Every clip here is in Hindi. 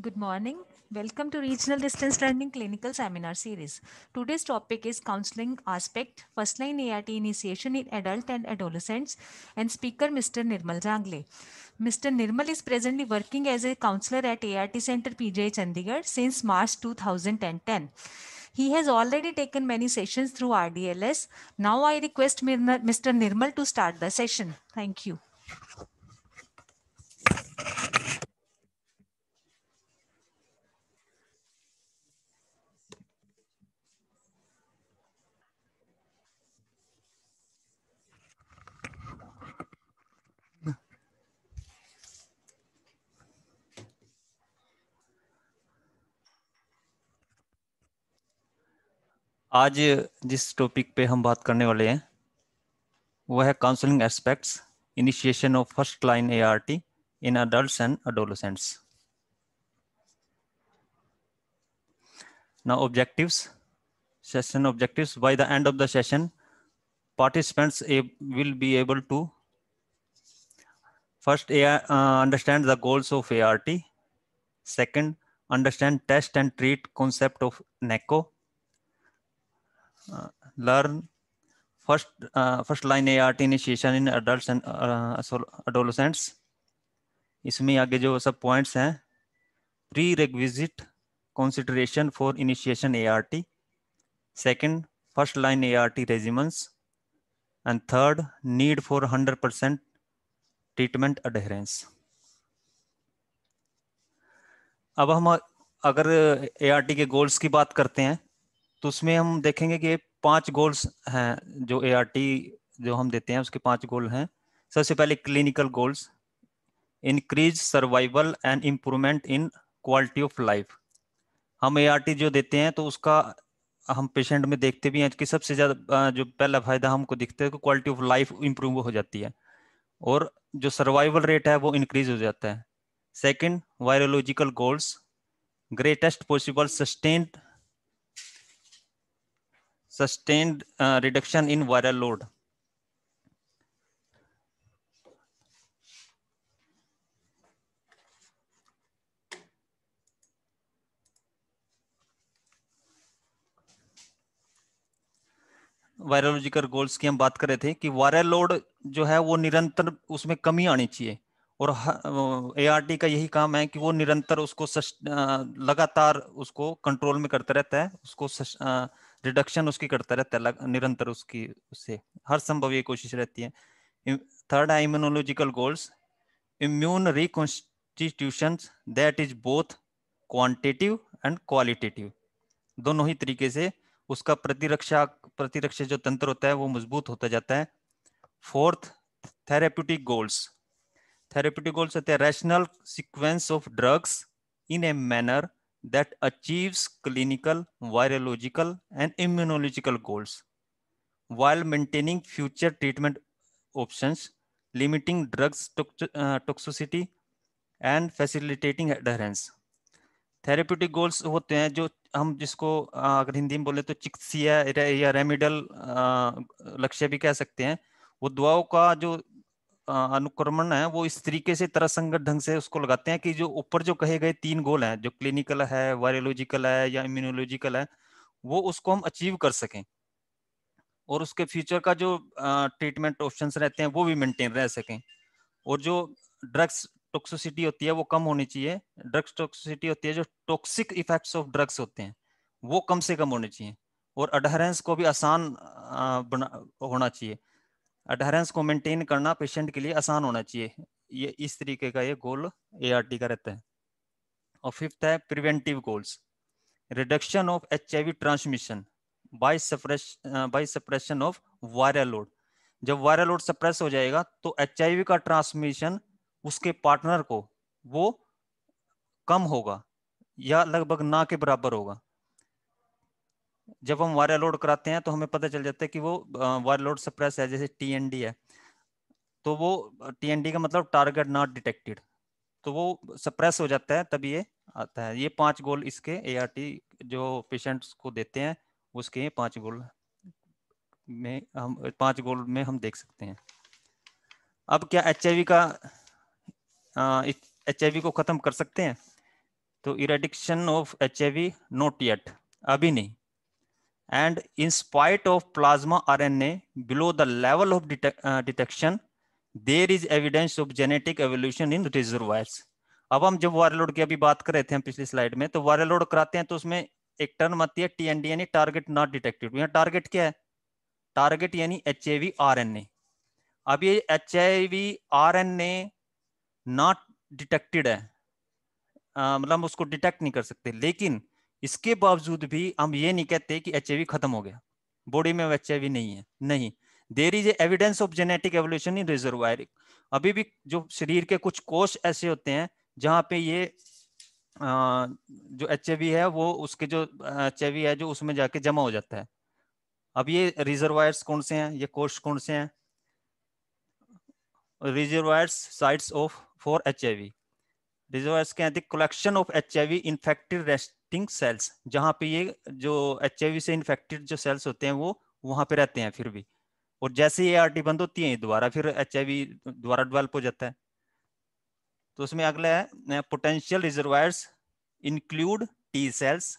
Good morning. Welcome to Regional Distance Learning Clinical Seminar Series. Today's topic is counseling aspect, first line ART initiation in adult and adolescents, and speaker Mr. Nirmal Jangle. Mr. Nirmal is presently working as a counselor at ART Center PJ Chandigarh since March 2010. He has already taken many sessions through RDLS. Now I request Mr. Nirmal to start the session. Thank you. आज जिस टॉपिक पे हम बात करने वाले हैं वो है counselling aspects initiation of first line A R T in adult and adolescents now objective session objective by the end of the session participants will be able to first A understand the goals of A R T second understand test and treat concept of NACO uh, learn first uh, first line ART initiation in adults and uh, adolescents इसमें आगे जो सब पॉइंट्स हैं prerequisite consideration for initiation ART. Second, first line ART regimens. And third, need for 100% treatment adherence. अब हम अगर ए के गोल्स की बात करते हैं तो उसमें हम देखेंगे कि पांच गोल्स हैं जो ए जो हम देते हैं उसके पांच गोल हैं सबसे पहले clinical goals increase survival and improvement in quality of life हम ए जो देते हैं तो उसका हम पेशेंट में देखते भी हैं कि सबसे ज़्यादा जो पहला फायदा हमको दिखता है कि क्वालिटी ऑफ लाइफ इम्प्रूव हो जाती है और जो सर्वाइवल रेट है वो इंक्रीज हो जाता है second virological goals greatest possible sustained sustained uh, reduction in viral load. Virological goals की हम बात कर रहे थे कि वायरल लोड जो है वो निरंतर उसमें कमी आनी चाहिए और ए का यही काम है कि वो निरंतर उसको लगातार उसको कंट्रोल में करता रहता है उसको रिडक्शन उसकी करता रहता है निरंतर उसकी उससे हर संभव ये कोशिश रहती है थर्ड है immunological goals immune reconstitution that is both quantitative and qualitative दोनों ही तरीके से उसका प्रतिरक्षा प्रतिरक्षा जो तंत्र होता है वो मजबूत होता जाता है fourth therapeutic goals therapeutic goals होते हैं rational sequence of drugs in a manner that achieves clinical, virological, and immunological goals while maintaining future treatment options, limiting drugs to uh, toxicity, and facilitating adherence. Therapeutic goals होते हैं जो हम जिसको अगर हिंदी में बोले तो चिकित्सीय या रेमिडल लक्ष्य भी कह सकते हैं वो दवाओं का जो अनुक्रमण है वो इस तरीके से तरसंगत ढंग से उसको लगाते हैं कि जो ऊपर जो कहे गए तीन गोल हैं जो क्लिनिकल है वायरोलॉजिकल है या इम्यूनोलॉजिकल है वो उसको हम अचीव कर सकें और उसके फ्यूचर का जो ट्रीटमेंट ऑप्शंस रहते हैं वो भी मेंटेन रह सकें और जो ड्रग्स टॉक्सिसिटी होती है वो कम होनी चाहिए ड्रग्स टॉक्सिसिटी होती है जो टॉक्सिक इफेक्ट्स ऑफ ड्रग्स होते हैं वो कम से कम होने चाहिए और अडहरेंस को भी आसान बना होना चाहिए अडहरेंस को मेंटेन करना पेशेंट के लिए आसान होना चाहिए ये इस तरीके का ये गोल ए का रहता है और फिफ्थ है preventive goals reduction of H transmission by suppress by suppression of viral load जब वायरल लोड सप्रेस हो जाएगा तो एच का ट्रांसमिशन उसके पार्टनर को वो कम होगा या लगभग ना के बराबर होगा जब हम वायर लोड कराते हैं तो हमें पता चल जाता है कि वो वायर लोड सप्रेस है जैसे टी है तो वो टी का मतलब टारगेट नॉट डिटेक्टेड तो वो सप्रेस हो जाता है तभी ये आता है ये पांच गोल इसके ए जो पेशेंट्स को देते हैं उसके पांच गोल में हम पांच गोल में हम देख सकते हैं अब क्या एच का एच को ख़त्म कर सकते हैं तो eradication of H not yet अभी नहीं and in spite of plasma RNA below the level of detec uh, detection, there is evidence of genetic evolution in reservoirs अब हम जब वायरल लोड की अभी बात कर रहे थे हम पिछली स्लाइड में तो वायरल लोड कराते हैं तो उसमें एक टर्म आती है टीएनडी यानी टारगेट नॉट डिटेक्टेड यहाँ टारगेट क्या है टारगेट यानी H A V R N A अब ये H I V R N A not detected है मतलब उसको डिटेक्ट नहीं कर सकते लेकिन इसके बावजूद भी हम ये नहीं कहते कि एच खत्म हो गया बॉडी में एच नहीं है नहीं there is evidence of genetic evolution in reservoir अभी भी जो शरीर के कुछ कोष ऐसे होते हैं जहाँ पे ये आ, जो एच है वो उसके जो एच है जो उसमें जाके जमा हो जाता है अब ये रिजर्वायर्स कौन से हैं ये कोष कौन से हैं reservoirs sites of for H I V reservoirs के हैं collection of H I V infected infecting cells जहाँ पे ये जो एच से इन्फेक्टेड जो सेल्स होते हैं वो वहाँ पे रहते हैं फिर भी और जैसे ये आर बंद होती है दोबारा फिर एच दोबारा डेवलप हो जाता है तो उसमें अगला है potential reservoirs include T cells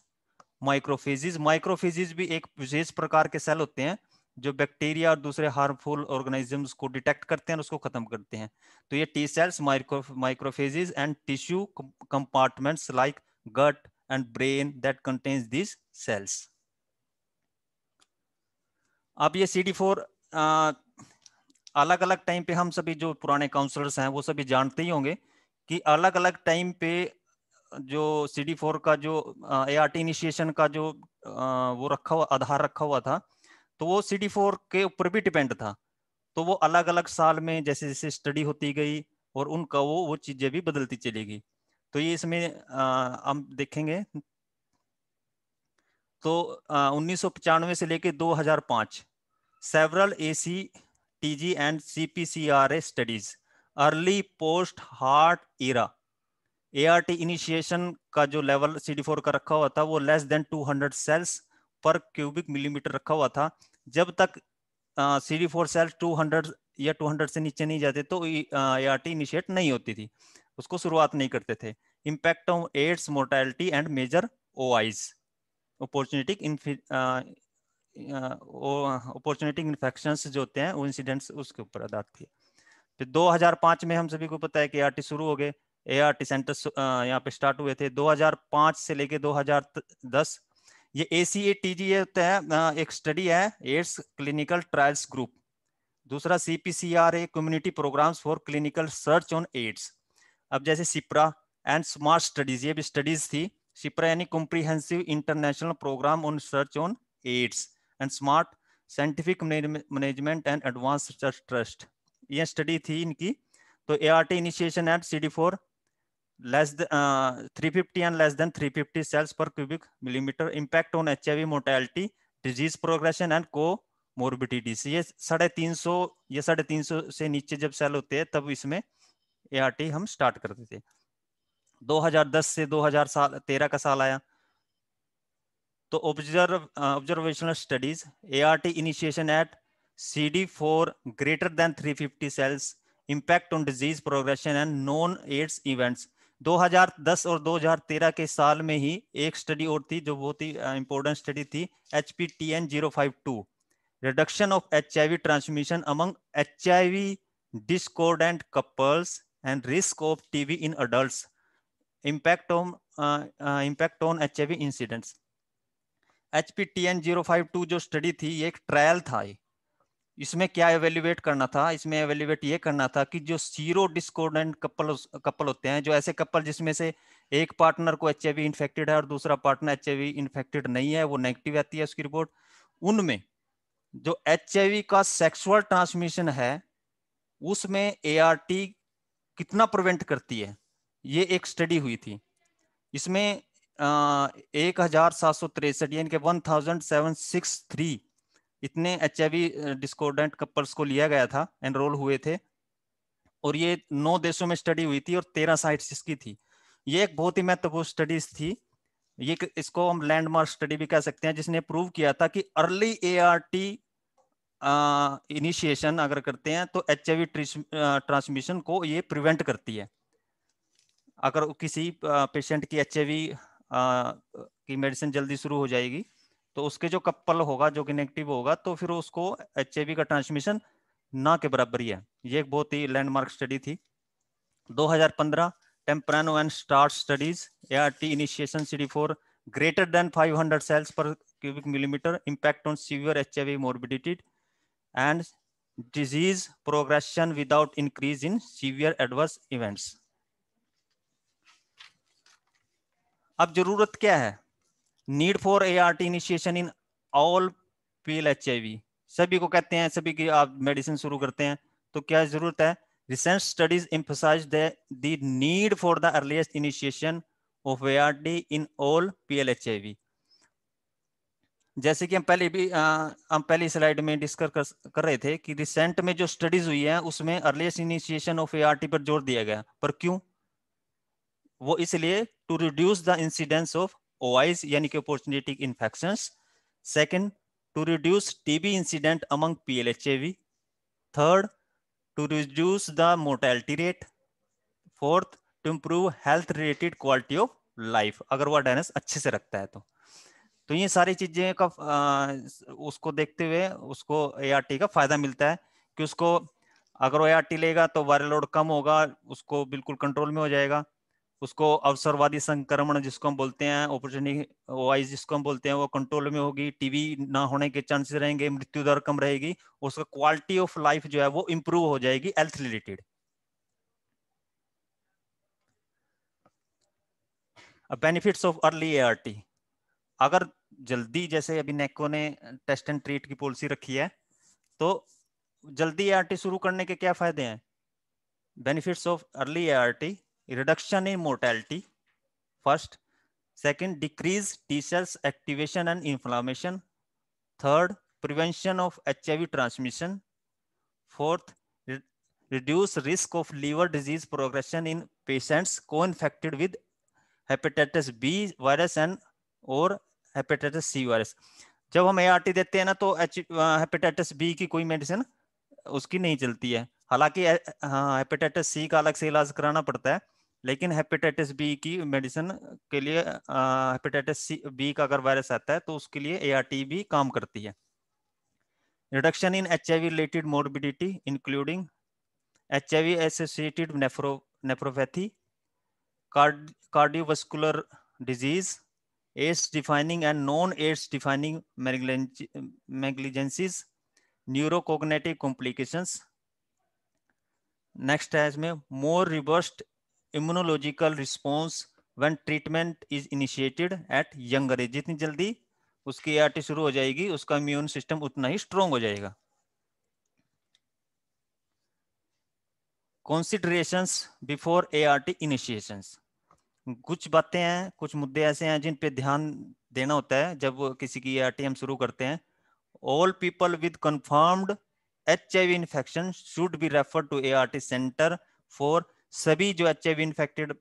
macrophages macrophages भी एक विशेष प्रकार के सेल होते हैं जो बैक्टीरिया और दूसरे हार्मफुल ऑर्गेनिजम्स को डिटेक्ट करते हैं और उसको खत्म करते हैं तो ये T cells micro macrophages and tissue compartments like gut and brain that contains these cells. अब ये सी डी फोर अलग अलग टाइम पे हम सभी जो पुराने काउंसलर्स हैं वो सभी जानते ही होंगे कि अलग अलग टाइम पे जो सी डी फोर का जो ए आर टी इनिशिएशन का जो आ, वो रखा हुआ आधार रखा हुआ था तो वो सी डी फोर के ऊपर भी डिपेंड था तो वो अलग अलग साल में जैसे जैसे स्टडी होती गई और उनका वो वो चीज़ें भी बदलती चली गई तो ये इसमें हम देखेंगे तो उन्नीस से लेके 2005 several T G and A studies early post HAART era ART initiation का जो लेवल सी डी फोर का रखा हुआ था वो less than 200 cells per cubic millimetre रखा हुआ था जब तक C D four cells two या 200 से नीचे नहीं जाते तो एआरटी इनिशिएट नहीं होती थी उसको शुरुआत नहीं करते थे impact on AIDS mortality and major O Is opportunistic opportunistic infection जो होते हैं वो इंसिडेंट्स उसके ऊपर आधारित थी फिर 2005 में हम सभी को पता है कि आर शुरू हो गए ए आर टी सेंटर यहाँ पे स्टार्ट हुए थे 2005 से लेके 2010 ये ए सी ए टी जी होता है एक स्टडी है एड्स क्लिनिकल ट्रायल्स ग्रुप दूसरा C P C R A community programmes for clinical search on AIDS अब जैसे सिप्रा एंड स्मार्ट स्टडीज ये भी स्टडीज थी सिप्रा यानी comprehensive international programme on research on AIDS and SMART scientific management and advance research trust ये स्टडी थी इनकी तो A R T initiation at C D four less three fifty and less than three fifty cells per cubic millimetre impact on H I V mortality disease progression and comorbidities ये साढ़े तीन सौ ये साढ़े तीन सौ से नीचे जब सेल होते हैं तब इसमें ए हम स्टार्ट करते थे 2010 से 2013 का साल आया तो observe observational studies A initiation at C D CD4 greater than 350 cells impact on disease progression and non AIDS events 2010 और 2013 के साल में ही एक स्टडी और थी जो बहुत ही इंपॉर्टेंट uh, स्टडी थी H P T N zero five two reduction of H I V transmission among H I V discordant couples and risk of TB in adults, impact on, uh, uh, impact on HIV incidents. H P T N zero five two जो स्टडी थी इसमें क्या एवेल्यूएट करना था इसमें एवेल्यूएट ये करना था कि जो सीरो डिस्कोडेंट कपल कपल होते हैं जो ऐसे कपल जिसमें से एक पार्टनर को एच इन्फेक्टेड है और दूसरा पार्टनर एच इन्फेक्टेड नहीं है वो नेगेटिव आती है उसकी रिपोर्ट उनमें जो एच का सेक्सुअल ट्रांसमिशन है उसमें ए कितना प्रिवेंट करती है ये एक स्टडी हुई थी इसमें एक हजार सात सौ तिरसठ यानी कि one thousand seven six three इतने H I V discordant couples को लिया गया था एनरोल हुए थे और ये नौ देशों में स्टडी हुई थी और तेरह साइट्स इसकी थी ये एक बहुत ही महत्वपूर्ण स्टडीज थी ये इसको हम लैंडमार्क स्टडी भी कह सकते हैं जिसने प्रूव किया था कि अर्ली एआरटी इनिशिएशन अगर करते हैं तो एच आई ट्रांसमिशन को ये प्रिवेंट करती है अगर किसी पेशेंट की एच की मेडिसिन जल्दी शुरू हो जाएगी तो उसके जो कपल होगा जो कि नेगेटिव होगा तो फिर उसको एच का ट्रांसमिशन ना के बराबर ही है ये एक बहुत ही लैंडमार्क स्टडी थी 2015 Temprano and START studies A T initiation C D four greater cells 500 cubic millimetre impact on severe H I V morbidity and disease progression without increase in severe adverse events अब जरूरत क्या है need for A R T initiation in all P L H I V सभी को कहते हैं सभी की आप मेडिसिन शुरू करते हैं तो क्या जरूरत है recent studies emphasise the need for the earliest initiation of A R T in all P L H I V जैसे कि हम पहले भी आ, हम पहली स्लाइड में डिस्कस कर, कर रहे थे कि रिसेंट में जो स्टडीज हुई है उसमें अर्लीस्ट इनिशिएशन ऑफ ए पर जोर दिया गया पर क्यों वो इसलिए to reduce the incidence of OIs यानी कि opportunistic infection second to reduce TB incident among PLHAV third to reduce the mortality rate fourth to improve health related quality of life अगर वो अटेंडेंस अच्छे से रखता है तो तो ये सारी चीजें का उसको देखते हुए उसको ए का फायदा मिलता है कि उसको अगर वो लेगा तो वायरल लोड कम होगा उसको बिल्कुल कंट्रोल में हो जाएगा उसको अवसरवादी संक्रमण जिसको हम बोलते हैं अपॉर्चुनिटी वाइज जिसको हम बोलते हैं वो कंट्रोल में होगी टीवी ना होने के चांसेस रहेंगे मृत्यु दर कम रहेगी उसका क्वालिटी ऑफ लाइफ जो है वो इम्प्रूव हो जाएगी health related benefits of early ART अगर जल्दी जैसे अभी नेको ने टेस्ट एंड ट्रीट की पॉलिसी रखी है तो जल्दी ए शुरू करने के क्या फायदे हैं benefits of early A reduction in mortality first second decrease T cells activation and inflammation third prevention of H transmission fourth reduce risk of liver disease progression in patients coinfected with hepatitis B virus and और हेपेटाइटिस सी वायरस जब हम ए देते हैं ना तो एच हेपेटाइटिस बी की कोई मेडिसिन उसकी नहीं चलती है हालांकि हाँ हेपेटाइटिस सी का अलग से इलाज कराना पड़ता है लेकिन हेपेटाइटिस बी की मेडिसिन के लिए हेपेटाइटिस सी बी का अगर वायरस आता है तो उसके लिए ए भी काम करती है reduction in H related morbidity including H I V associated nephro nephropathy card cardiovascular disease AIDS defining and non AIDS defining malignancies neurocognitive complications next है इसमें more reversed immunological response when treatment is initiated at younger age जितनी जल्दी उसकी ए शुरू हो जाएगी उसका इम्यून सिस्टम उतना ही स्ट्रोंग हो जाएगा consideration before A R T initiations कुछ बातें हैं कुछ मुद्दे ऐसे हैं जिन पे ध्यान देना होता है जब किसी की आरटीएम शुरू करते हैं all people with confirmed H I V infection should be refer to A R T centre for सभी जो एच आई वी इन्फेक्टेड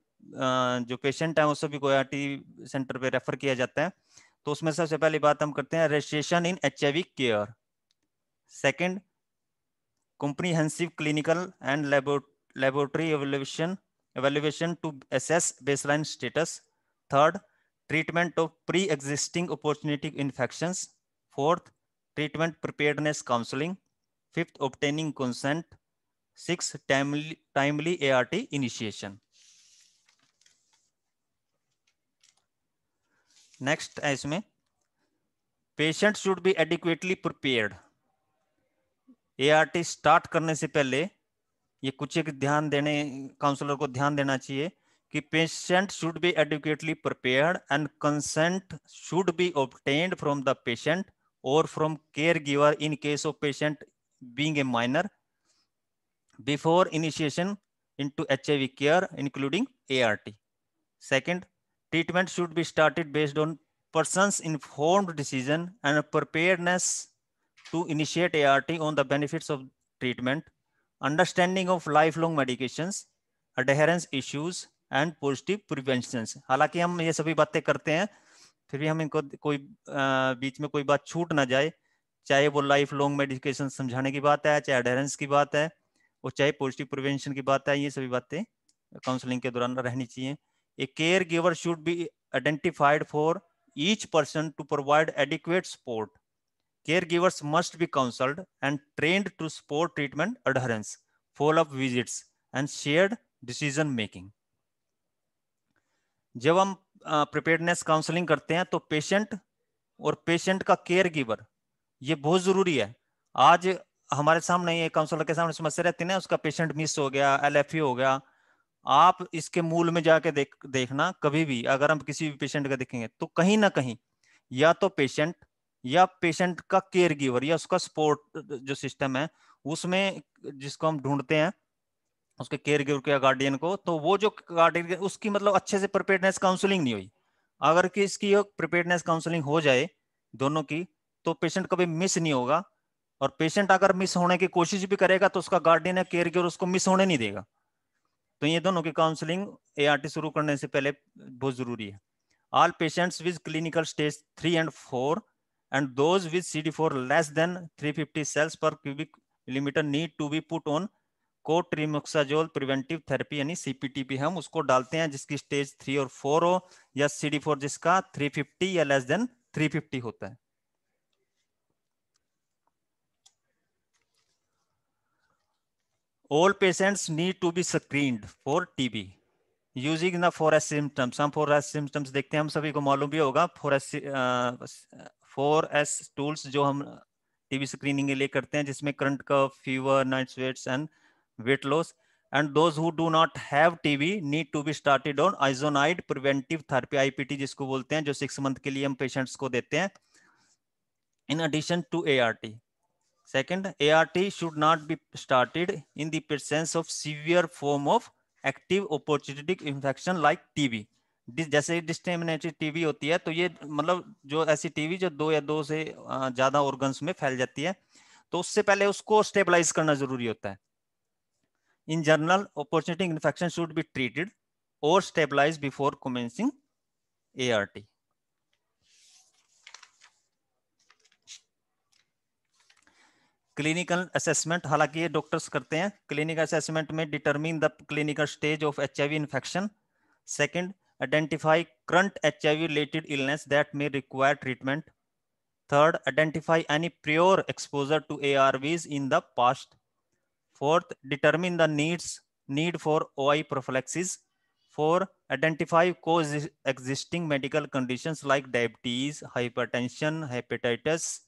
जो पेशेंट हैं वो सभी को ए आर टी सेंटर पे रेफर किया जाता है तो उसमें सबसे पहली बात हम करते हैं registration in H I V care second comprehensive clinical and laboratory evolution evaluation to assess baseline status. Third, treatment of pre-existing opportunistic infections. Fourth, treatment preparedness counseling. Fifth, obtaining consent. sixth timely, timely ART initiation. next है इसमें patient should be adequately prepared ART start करने से पहले ये कुछ एक ध्यान देने काउंसलर को ध्यान देना चाहिए कि patient should be adequately prepared and consent should be obtained from the patient और from caregiver in case of patient being a minor before initiation I V care including A R T second treatment should be started based on person informed decision and preparedness to initiate T on the benefits of treatment understanding of life long medication adherence issues and positive prevention हालांकि हम ये सभी बातें करते हैं फिर भी हम इनको कोई आ, बीच में कोई बात छूट ना जाए चाहे वो लाइफ लॉन्ग मेडिकेशन समझाने की बात है चाहे अडेरेंस की बात है और चाहे पॉजिटिव प्रिवेंशन की बात है ये सभी बातें काउंसलिंग के दौरान रहनी चाहिए a caregiver should be identified for each person to provide adequate support caregivers must be counseled and trained to support treatment adherence, follow-up visits, and shared decision making jab hum preparedness counseling karte hain to patient aur patient ka caregiver ye bahut zaruri hai aaj हमारे सामने ये काउंसलर के सामने समस्या रहती है ना उसका पेशेंट मिस हो गया एल हो गया आप इसके मूल में जाके देख देखना कभी भी अगर हम किसी भी पेशेंट का देखेंगे तो कहीं ना कहीं या तो पेशेंट या पेशेंट का केयर गिवर या उसका सपोर्ट जो सिस्टम है उसमें जिसको हम ढूंढते हैं उसके केयर गिवर या गार्डियन को तो वो जो गार्डियन उसकी मतलब अच्छे से प्रिपेयरनेस काउंसलिंग नहीं हुई अगर कि इसकी प्रिपेयरनेस काउंसलिंग हो जाए दोनों की तो पेशेंट कभी मिस नहीं होगा और पेशेंट अगर मिस होने की कोशिश भी करेगा तो उसका गार्डियन या केयर गिवर उसको मिस होने नहीं देगा तो ये दोनों की काउंसलिंग ए शुरू करने से पहले बहुत जरूरी है all patients with clinical stage three and four and those with cd4 less than 350 cells per cubic millimeter need to be put on cotrimoxazole preventive therapy यानी सीपीटीपी हम उसको डालते हैं जिसकी स्टेज थ्री और फोर हो या सीडी फोर जिसका 350 या लेस देन 350 होता है all patients need to be screen for TB using the four S symptoms हम फोर एस सिम्टम्स देखते हैं हम सभी को मालूम भी होगा four S four S tools जो हम टीवी स्क्रीनिंग के लिए करते हैं जिसमें current cough fever night sweats and weight loss and those who do not have TB need to be started on isoniazid preventive therapy IPT जिसको बोलते हैं जो सिक्स मंथ के लिए हम पेशेंट्स को देते हैं in addition to A R T second A R T should not be started in dense of severe form of active opportunistic infection like TB जैसे डिस्टेमिनेटेड टीवी होती है तो ये मतलब जो ऐसी टीवी जो दो या दो से ज्यादा ऑर्गन्स में फैल जाती है तो उससे पहले उसको स्टेबलाइज करना जरूरी होता है in general opportunity infection should be treated और stabilize before commencing ART clinical assessment हालांकि ये डॉक्टर्स करते हैं क्लिनिकल असेसमेंट में determine the clinical stage of H infection second identify current HIV-related illness that may require treatment. Third, identify any prior exposure to ARVs in the past. Fourth, determine the needs need for OI prophylaxis. Four, identify co-existing medical conditions like diabetes, hypertension, hepatitis,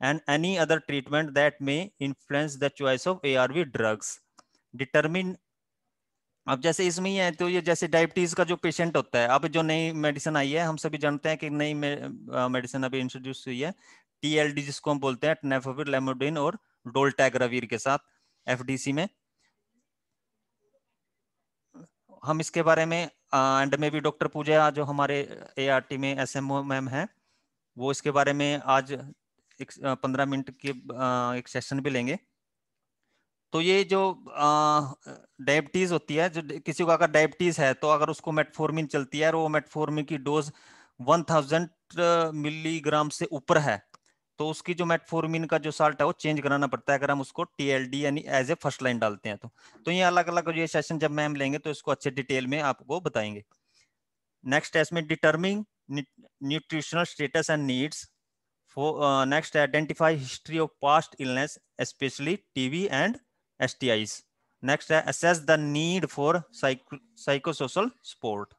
and any other treatment that may influence the choice of ARV drugs. Determine अब जैसे इसमें ही है तो ये जैसे डायबिटीज का जो पेशेंट होता है अब जो नई मेडिसिन आई है हम सभी जानते हैं कि नई मेडिसिन अभी इंट्रोड्यूस हुई है टीएलडी जिसको हम बोलते हैं नेफोविर लेमोडिन और डोल्टैग्रावीर के साथ एफडीसी में हम इसके बारे में एंड में भी डॉक्टर पूजा जो हमारे एआरटी में एसएमओ मैम है वो इसके बारे में आज एक पंद्रह मिनट के एक सेशन भी लेंगे तो ये जो डायबिटीज होती है जो किसी को अगर डायबिटीज है तो अगर उसको मेटफोर्मिन चलती है और वो मेटफोर्मिन की डोज 1000 मिलीग्राम से ऊपर है तो उसकी जो मेटफोर्मिन का जो साल्ट है वो चेंज कराना पड़ता है अगर हम उसको टी यानी एज ए फर्स्ट लाइन डालते हैं तो तो ये अलग अलग ये सेशन जब मैम लेंगे तो इसको अच्छे डिटेल में आपको बताएंगे नेक्स्ट है इसमें determining nutritional status and needs next identify history of past illness specially TB and S T uh, next है need the need for support.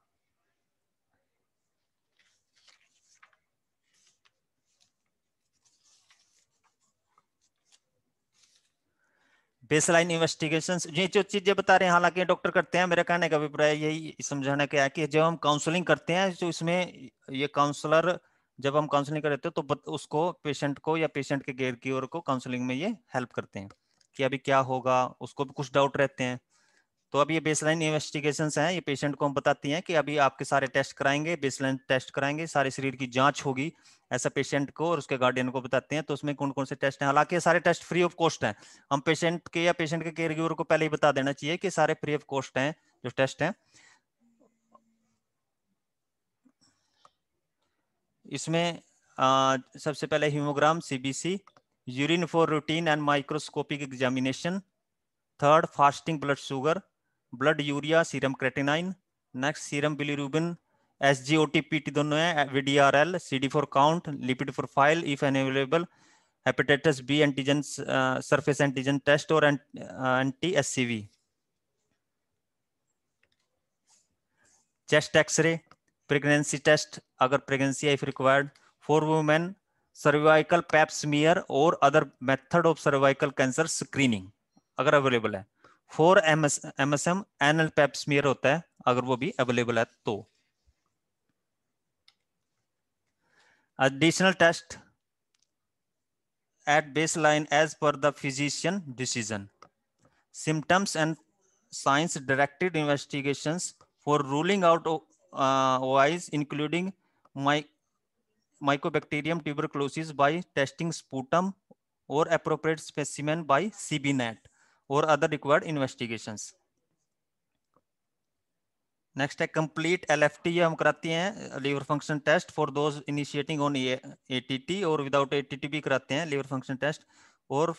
Baseline investigation ये जो चीजें बता रहे हैं हालांकि डॉक्टर करते हैं मेरा कहने का अभिप्राय यही समझाने का है कि जब हम काउंसलिंग करते हैं तो इसमें ये काउंसलर जब हम काउंसलिंग करते हैं तो उसको पेशेंट को या पेशेंट के गेयर की ओर को काउंसलिंग में ये हेल्प करते हैं कि अभी क्या होगा उसको भी कुछ डाउट रहते हैं तो अब ये बेसलाइन इन्वेस्टिगेशन हैं ये पेशेंट को हम बताती हैं कि अभी आपके सारे टेस्ट कराएंगे बेसलाइन टेस्ट कराएंगे सारे शरीर की जांच होगी ऐसा पेशेंट को और उसके गार्डियन को बताते हैं तो उसमें कौन कौन से टेस्ट हैं हालांकि सारे टेस्ट फ्री ऑफ कॉस्ट हैं हम पेशेंट के या पेशेंट के केयर गिवर को पहले ही बता देना चाहिए कि सारे फ्री ऑफ कॉस्ट हैं जो टेस्ट हैं इसमें आ, सबसे पहले haemogram CBC urine for routine and microscopic examination. Third, fasting blood sugar, blood urea, serum creatinine. Next, serum bilirubin, SGOTPT दोनों है, VDRL, CD for count, lipid profile if available, hepatitis B antigen, uh, surface antigen test और anti-SCV. Chest X-ray, pregnancy test अगर pregnancy if required for women cervical Pap smear और other method of cervical cancer screening अगर अवेलेबल है for M S M S M anal Pap smear होता है अगर वो भी अवेलेबल है तो additional test at baseline as per the physician decision symptoms and signs directed investigations for ruling out uh, OIs including my mycobacterium tuberculosis by testing sputum or appropriate specimen by CBNet or other required investigations. Next है कंप्लीट एलएफटी हम कराते हैं liver function test for those initiating on ATT और विदाउट एटीटी भी कराते हैं लीवर फंक्शन टेस्ट और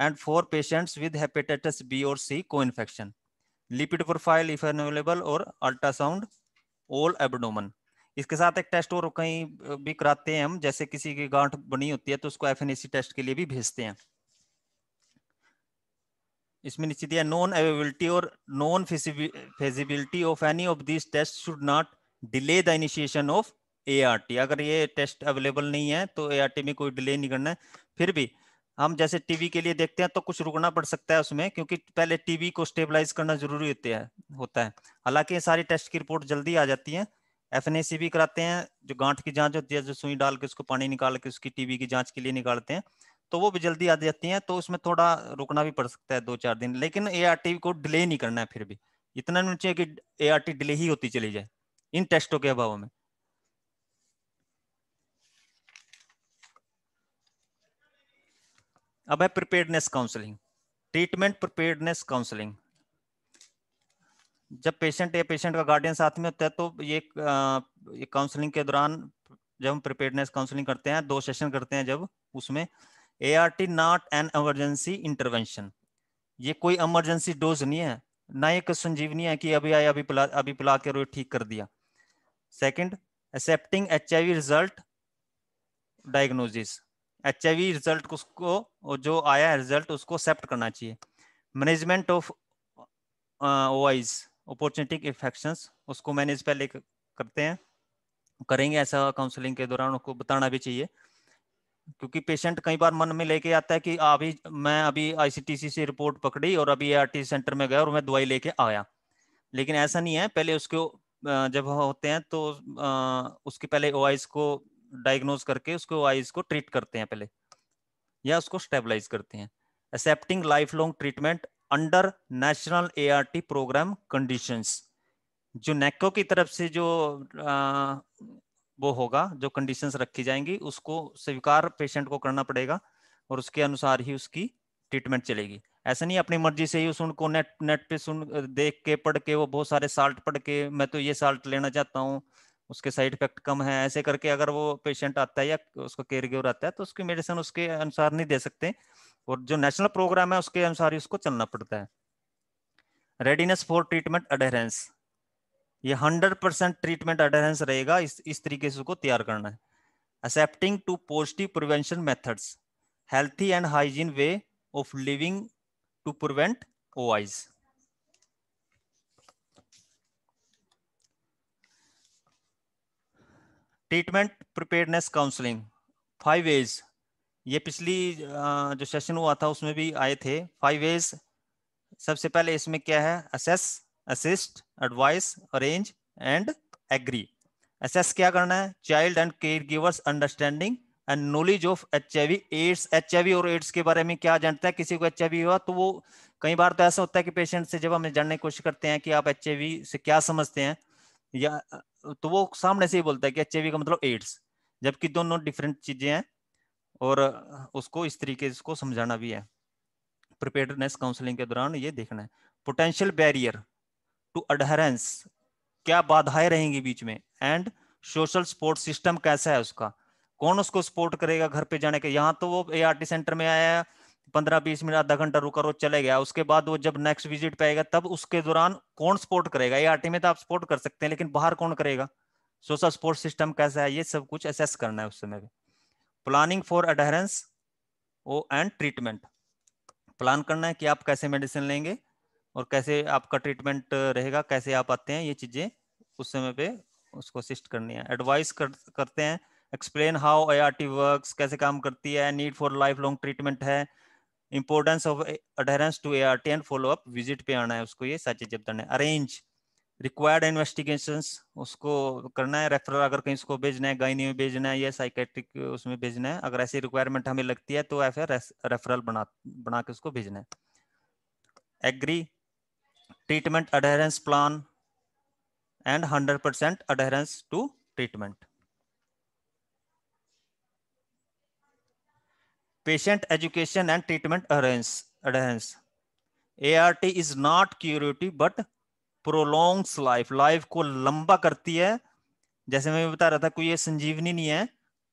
and for patients with hepatitis B और C co infection lipid profile if available और अल्ट्रासाउंड ऑल एबडोमन इसके साथ एक टेस्ट और कहीं भी कराते हैं हम जैसे किसी की गांठ बनी होती है तो उसको एफ टेस्ट के लिए भी भेजते हैं इसमें नीचे दिया नॉन अवेबिलिटी और non feasibility of any of this test should not delay the initiation of ART अगर ये टेस्ट अवेलेबल नहीं है तो ए में कोई डिले नहीं करना है फिर भी हम जैसे टीवी के लिए देखते हैं तो कुछ रुकना पड़ सकता है उसमें क्योंकि पहले टीवी को स्टेबलाइज करना जरूरी होता है होता है हालांकि ये सारी टेस्ट की रिपोर्ट जल्दी आ जाती है एफ एन भी कराते हैं जो गांठ की जांच होती है जो सुई डाल के उसको पानी निकाल के उसकी टीबी की जांच के लिए निकालते हैं तो वो भी जल्दी आ जाती हैं तो उसमें थोड़ा रुकना भी पड़ सकता है दो चार दिन लेकिन ए को डिले नहीं करना है फिर भी इतना नहीं चाहिए कि ए डिले ही होती चली जाए इन टेस्टों के अभाव में अब है preparedness counselling treatment preparedness counselling जब पेशेंट या पेशेंट का गार्डियन साथ में होता है तो ये, ये काउंसलिंग के दौरान जब हम प्रिपेयर्डनेस काउंसलिंग करते हैं दो सेशन करते हैं जब उसमें A R T not an emergency intervention ये कोई एमरजेंसी डोज नहीं है ना ये संजीवनी है कि अभी आया अभी पिला अभी पिला के ठीक कर दिया second accepting H I V result diagnosis H I V result उसको जो आया है रिजल्ट उसको एक्सेप्ट करना चाहिए management of O Is opportunistic infections उसको मैनेज पहले करते हैं करेंगे ऐसा काउंसलिंग के दौरान उनको बताना भी चाहिए क्योंकि पेशेंट कई बार मन में लेके आता है कि अभी मैं अभी आईसीटीसी से रिपोर्ट पकड़ी और अभी आरटी सेंटर में गया और मैं दवाई लेके आया लेकिन ऐसा नहीं है पहले उसको जब होते हैं तो उसके पहले ओ को डायग्नोज करके उसके ओ को ट्रीट करते हैं पहले या उसको स्टेबलाइज करते हैं accepting life long treatment under national ART programme conditions जो नेको की तरफ से जो आ, वो होगा जो कंडीशंस रखी जाएंगी उसको स्वीकार पेशेंट को करना पड़ेगा और उसके अनुसार ही उसकी ट्रीटमेंट चलेगी ऐसा नहीं अपनी मर्जी से ही उस उनको नेट नेट पे सुन देख के पढ़ के वो बहुत सारे साल्ट पढ़ के मैं तो ये साल्ट लेना चाहता हूँ उसके साइड इफेक्ट कम है ऐसे करके अगर वो पेशेंट आता है या उसका केयर गिवर आता है तो उसकी मेडिसिन उसके अनुसार नहीं दे सकते और जो नेशनल प्रोग्राम है उसके अनुसार उसको चलना पड़ता है रेडीनेस फॉर ट्रीटमेंट अडेरेंस ये 100 परसेंट ट्रीटमेंट अडेरेंस रहेगा इस इस तरीके से उसको तैयार करना है accepting to positive prevention methods healthy and hygiene way of living to prevent O treatment preparedness counselling five As ये पिछली जो सेशन हुआ था उसमें भी आए थे फाइव वेज सबसे पहले इसमें क्या है assess assist advice arrange and agree assess क्या करना है child and caregivers understanding and knowledge of H I V AIDS H I V और एड्स के बारे में क्या जानता है किसी को एच आई वी हुआ तो वो कई बार तो ऐसा होता है कि पेशेंट से जब हम जानने की कोशिश करते हैं कि आप एच आई वी से क्या समझते हैं या तो वो सामने से ही बोलता है कि एच आई वी का मतलब एड्स जबकि दोनों डिफरेंट चीजें हैं और उसको इस तरीके से समझाना भी है प्रिपेयरनेस काउंसलिंग के दौरान ये देखना है पोटेंशियल बैरियर टू अडहरेंस क्या बाधाएं रहेंगी बीच में एंड सोशल सपोर्ट सिस्टम कैसा है उसका कौन उसको सपोर्ट करेगा घर पे जाने के यहाँ तो वो ए सेंटर में आया पंद्रह बीस मिनट आधा घंटा रुका रोज चले गया उसके बाद वो जब नेक्स्ट विजिट पे आएगा तब उसके दौरान कौन सपोर्ट करेगा ए में तो आप सपोर्ट कर सकते हैं लेकिन बाहर कौन करेगा सोशल सपोर्ट सिस्टम कैसा है ये सब कुछ असेस करना है उस समय भी planning for adherence O and treatment plan करना है कि आप कैसे मेडिसिन लेंगे और कैसे आपका ट्रीटमेंट रहेगा कैसे आप आते हैं ये चीज़ें उस समय पे उसको असिस्ट करनी है एडवाइस कर, करते हैं explain how A R T work कैसे काम करती है need for life long treatment है importance of adherence to A R T and follow up visit पे आना है उसको ये सारी चीजें बताना है अरेंज रिक्वायर्ड इन्वेस्टिगेशन उसको करना है रेफरल अगर कहीं उसको भेजना है गायनी में भेजना है या साइकेट्रिक उसमें भेजना है अगर ऐसी रिक्वायरमेंट हमें लगती है तो एफ रेफरल बना बना के उसको भेजना है agree treatment adherence plan and hundred percent adherence to treatment patient education and treatment A R T is not curative but prolongs life life को लंबा करती है जैसे मैं बता रहा था कोई ये संजीवनी नहीं है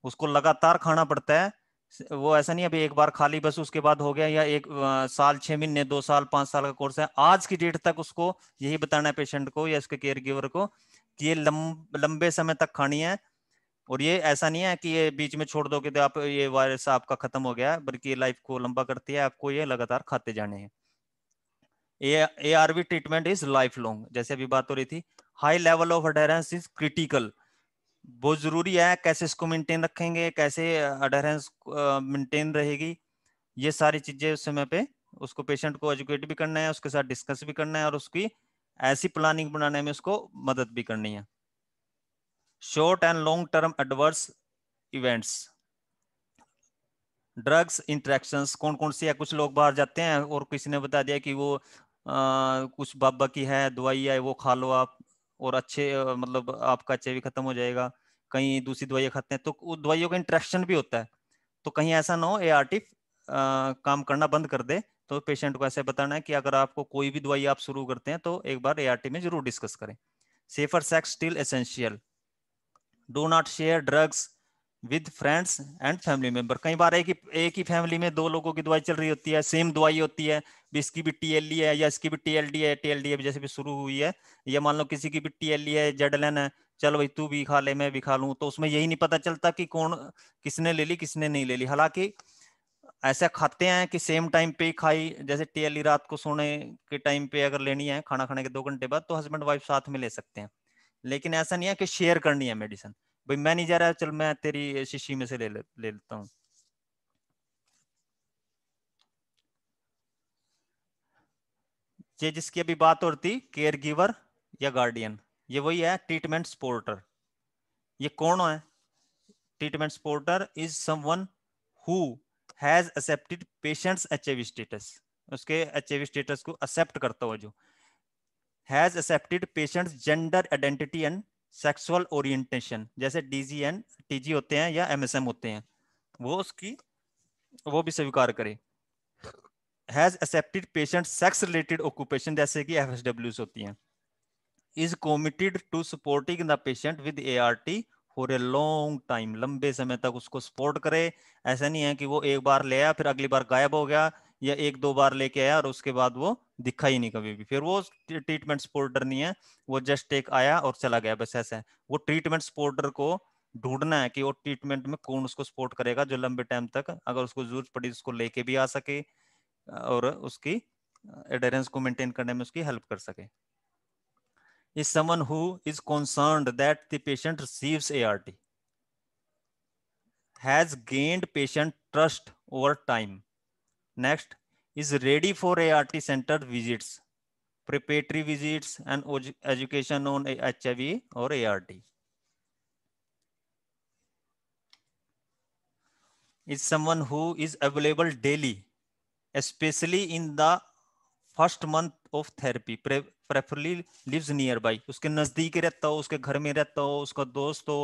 उसको लगातार खाना पड़ता है वो ऐसा नहीं अभी एक बार खाली बस उसके बाद हो गया या एक साल छह महीने दो साल पांच साल का कोर्स है आज की डेट तक उसको यही बताना है पेशेंट को या उसके केयर गिवर को कि ये लंब, लंबे समय तक खानी है और ये ऐसा नहीं है कि ये बीच में छोड़ कि तो आप ये वायरस आपका खत्म हो गया बल्कि ये लाइफ को लंबा करती है आपको ये लगातार खाते जाने हैं ARV treatment is life long जैसे अभी बात हो रही थी high level of adherence is critical बहुत जरूरी है कैसे इसको मेंटेन रखेंगे कैसे अडेरेंस मेंटेन रहेगी ये सारी चीजें उस समय पे उसको पेशेंट को एजुकेट भी करना है उसके साथ डिस्कस भी करना है और उसकी ऐसी प्लानिंग बनाने में उसको मदद भी करनी है short and long term adverse events drugs interaction कौन कौन सी है कुछ लोग बाहर जाते हैं और किसी ने बता दिया कि वो कुछ बाबा की है दवाई है वो खा लो आप और अच्छे मतलब आपका अच्छे भी खत्म हो जाएगा कहीं दूसरी दवाइयाँ खाते हैं तो उस दवाइयों का इंट्रैक्शन भी होता है तो कहीं ऐसा ना हो ए आर टी काम करना बंद कर दे तो पेशेंट को ऐसे बताना है कि अगर आपको कोई भी दवाई आप शुरू करते हैं तो एक बार ए में जरूर डिस्कस करें safer sex still essential do not share drugs with friends and family member कई बार एक ही एक ही फैमिली में दो लोगों की दवाई चल रही होती है सेम दवाई होती है भी इसकी भी टीएलई है या इसकी भी टीएलडी है टीएलडी अभी जैसे भी शुरू हुई है या मान लो किसी की भी टीएलई है जेडलन है चल भाई तू भी खा ले मैं भी खा लूँ तो उसमें यही नहीं पता चलता कि कौन किसने ले ली किसने नहीं ले ली हालांकि ऐसा खाते हैं कि सेम टाइम पे खाई जैसे टीएलई रात को सोने के टाइम पे अगर लेनी है खाना खाने के दो घंटे बाद तो हस्बैंड वाइफ साथ में ले सकते हैं लेकिन ऐसा नहीं है कि शेयर करनी है मेडिसिन भाई मैं नहीं जा रहा चल मैं तेरी शीशी में से ले ले, लेता हूँ ये जिसकी अभी बात और थी केयर गिवर या गार्डियन ये वही है ट्रीटमेंट सपोर्टर ये कौन है treatment supporter is someone who has accepted patients HIV status उसके एचआईवी स्टेटस को एक्सेप्ट करता हुआ जो has accepted patients gender identity and sexual orientation जैसे डीजी एंड टीजी होते हैं या एमएसएम होते हैं वो उसकी वो भी स्वीकार करे has accepted patient sex related occupation जैसे कि एफ होती हैं is committed to supporting the patient with A R T for a long time लंबे समय तक उसको सपोर्ट करे ऐसा नहीं है कि वो एक बार ले आया फिर अगली बार गायब हो गया या एक दो बार लेके आया और उसके बाद वो दिखा ही नहीं कभी भी फिर वो ट्रीटमेंट सपोर्टर नहीं है वो जस्ट एक आया और चला गया बस ऐसा है वो ट्रीटमेंट सपोर्टर को ढूंढना है कि वो ट्रीटमेंट में कौन उसको सपोर्ट करेगा जो लंबे टाइम तक अगर उसको जरूरत पड़ी उसको लेके भी आ सके और उसकी एडेरेंस को मेंटेन करने में उसकी हेल्प कर सके is someone who is concerned that the patient receives ART has gained patient trust over time next is ready for ART center visits, preparatory visits and education on HIV or ART. Is someone who is available daily, especially in the first month of therapy preferably lives nearby उसके नजदीक रहता हो उसके घर में रहता हो उसका दोस्त हो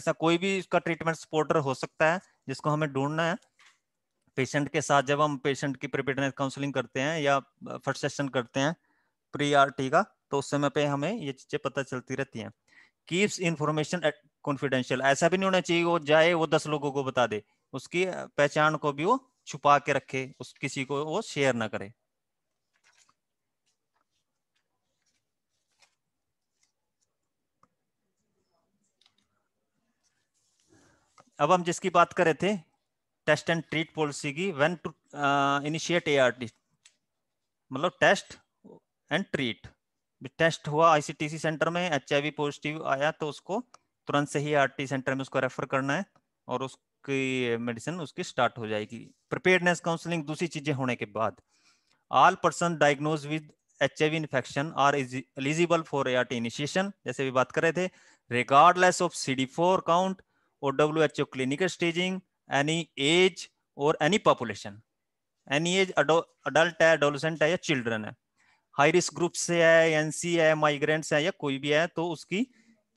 ऐसा कोई भी उसका treatment supporter हो सकता है जिसको हमें ढूंढना है पेशेंट के साथ जब हम पेशेंट की प्रिपेयरनेस काउंसलिंग करते हैं या फर्स्ट सेशन करते हैं प्री आरटी का तो उस समय पे हमें ये चीजें पता चलती रहती हैं कीप्स इंफॉर्मेशन कॉन्फिडेंशियल ऐसा भी नहीं होना चाहिए वो जाए वो दस लोगों को बता दे उसकी पहचान को भी वो छुपा के रखे उस किसी को वो शेयर ना करे अब हम जिसकी बात कर रहे थे टेस्ट एंड ट्रीट पॉलिसी की वेन टू इनिशिएट एआरटी मतलब टेस्ट एंड ट्रीट टेस्ट हुआ आईसीटीसी सेंटर में एच पॉजिटिव आया तो उसको तुरंत से ही आरटी सेंटर में उसको रेफर करना है और उसकी मेडिसिन उसकी स्टार्ट हो जाएगी प्रिपेयरनेस काउंसलिंग दूसरी चीजें होने के बाद all person diagnose with H I infection are eligible for A initiation जैसे भी बात कर रहे थे regardless of C D four count और W H O clinical staging any age और any population any age adult है एडोलसेंट है या चिल्ड्रन है हाई रिस्क ग्रुप से है एनसी है माइग्रेंट्स है या कोई भी है तो उसकी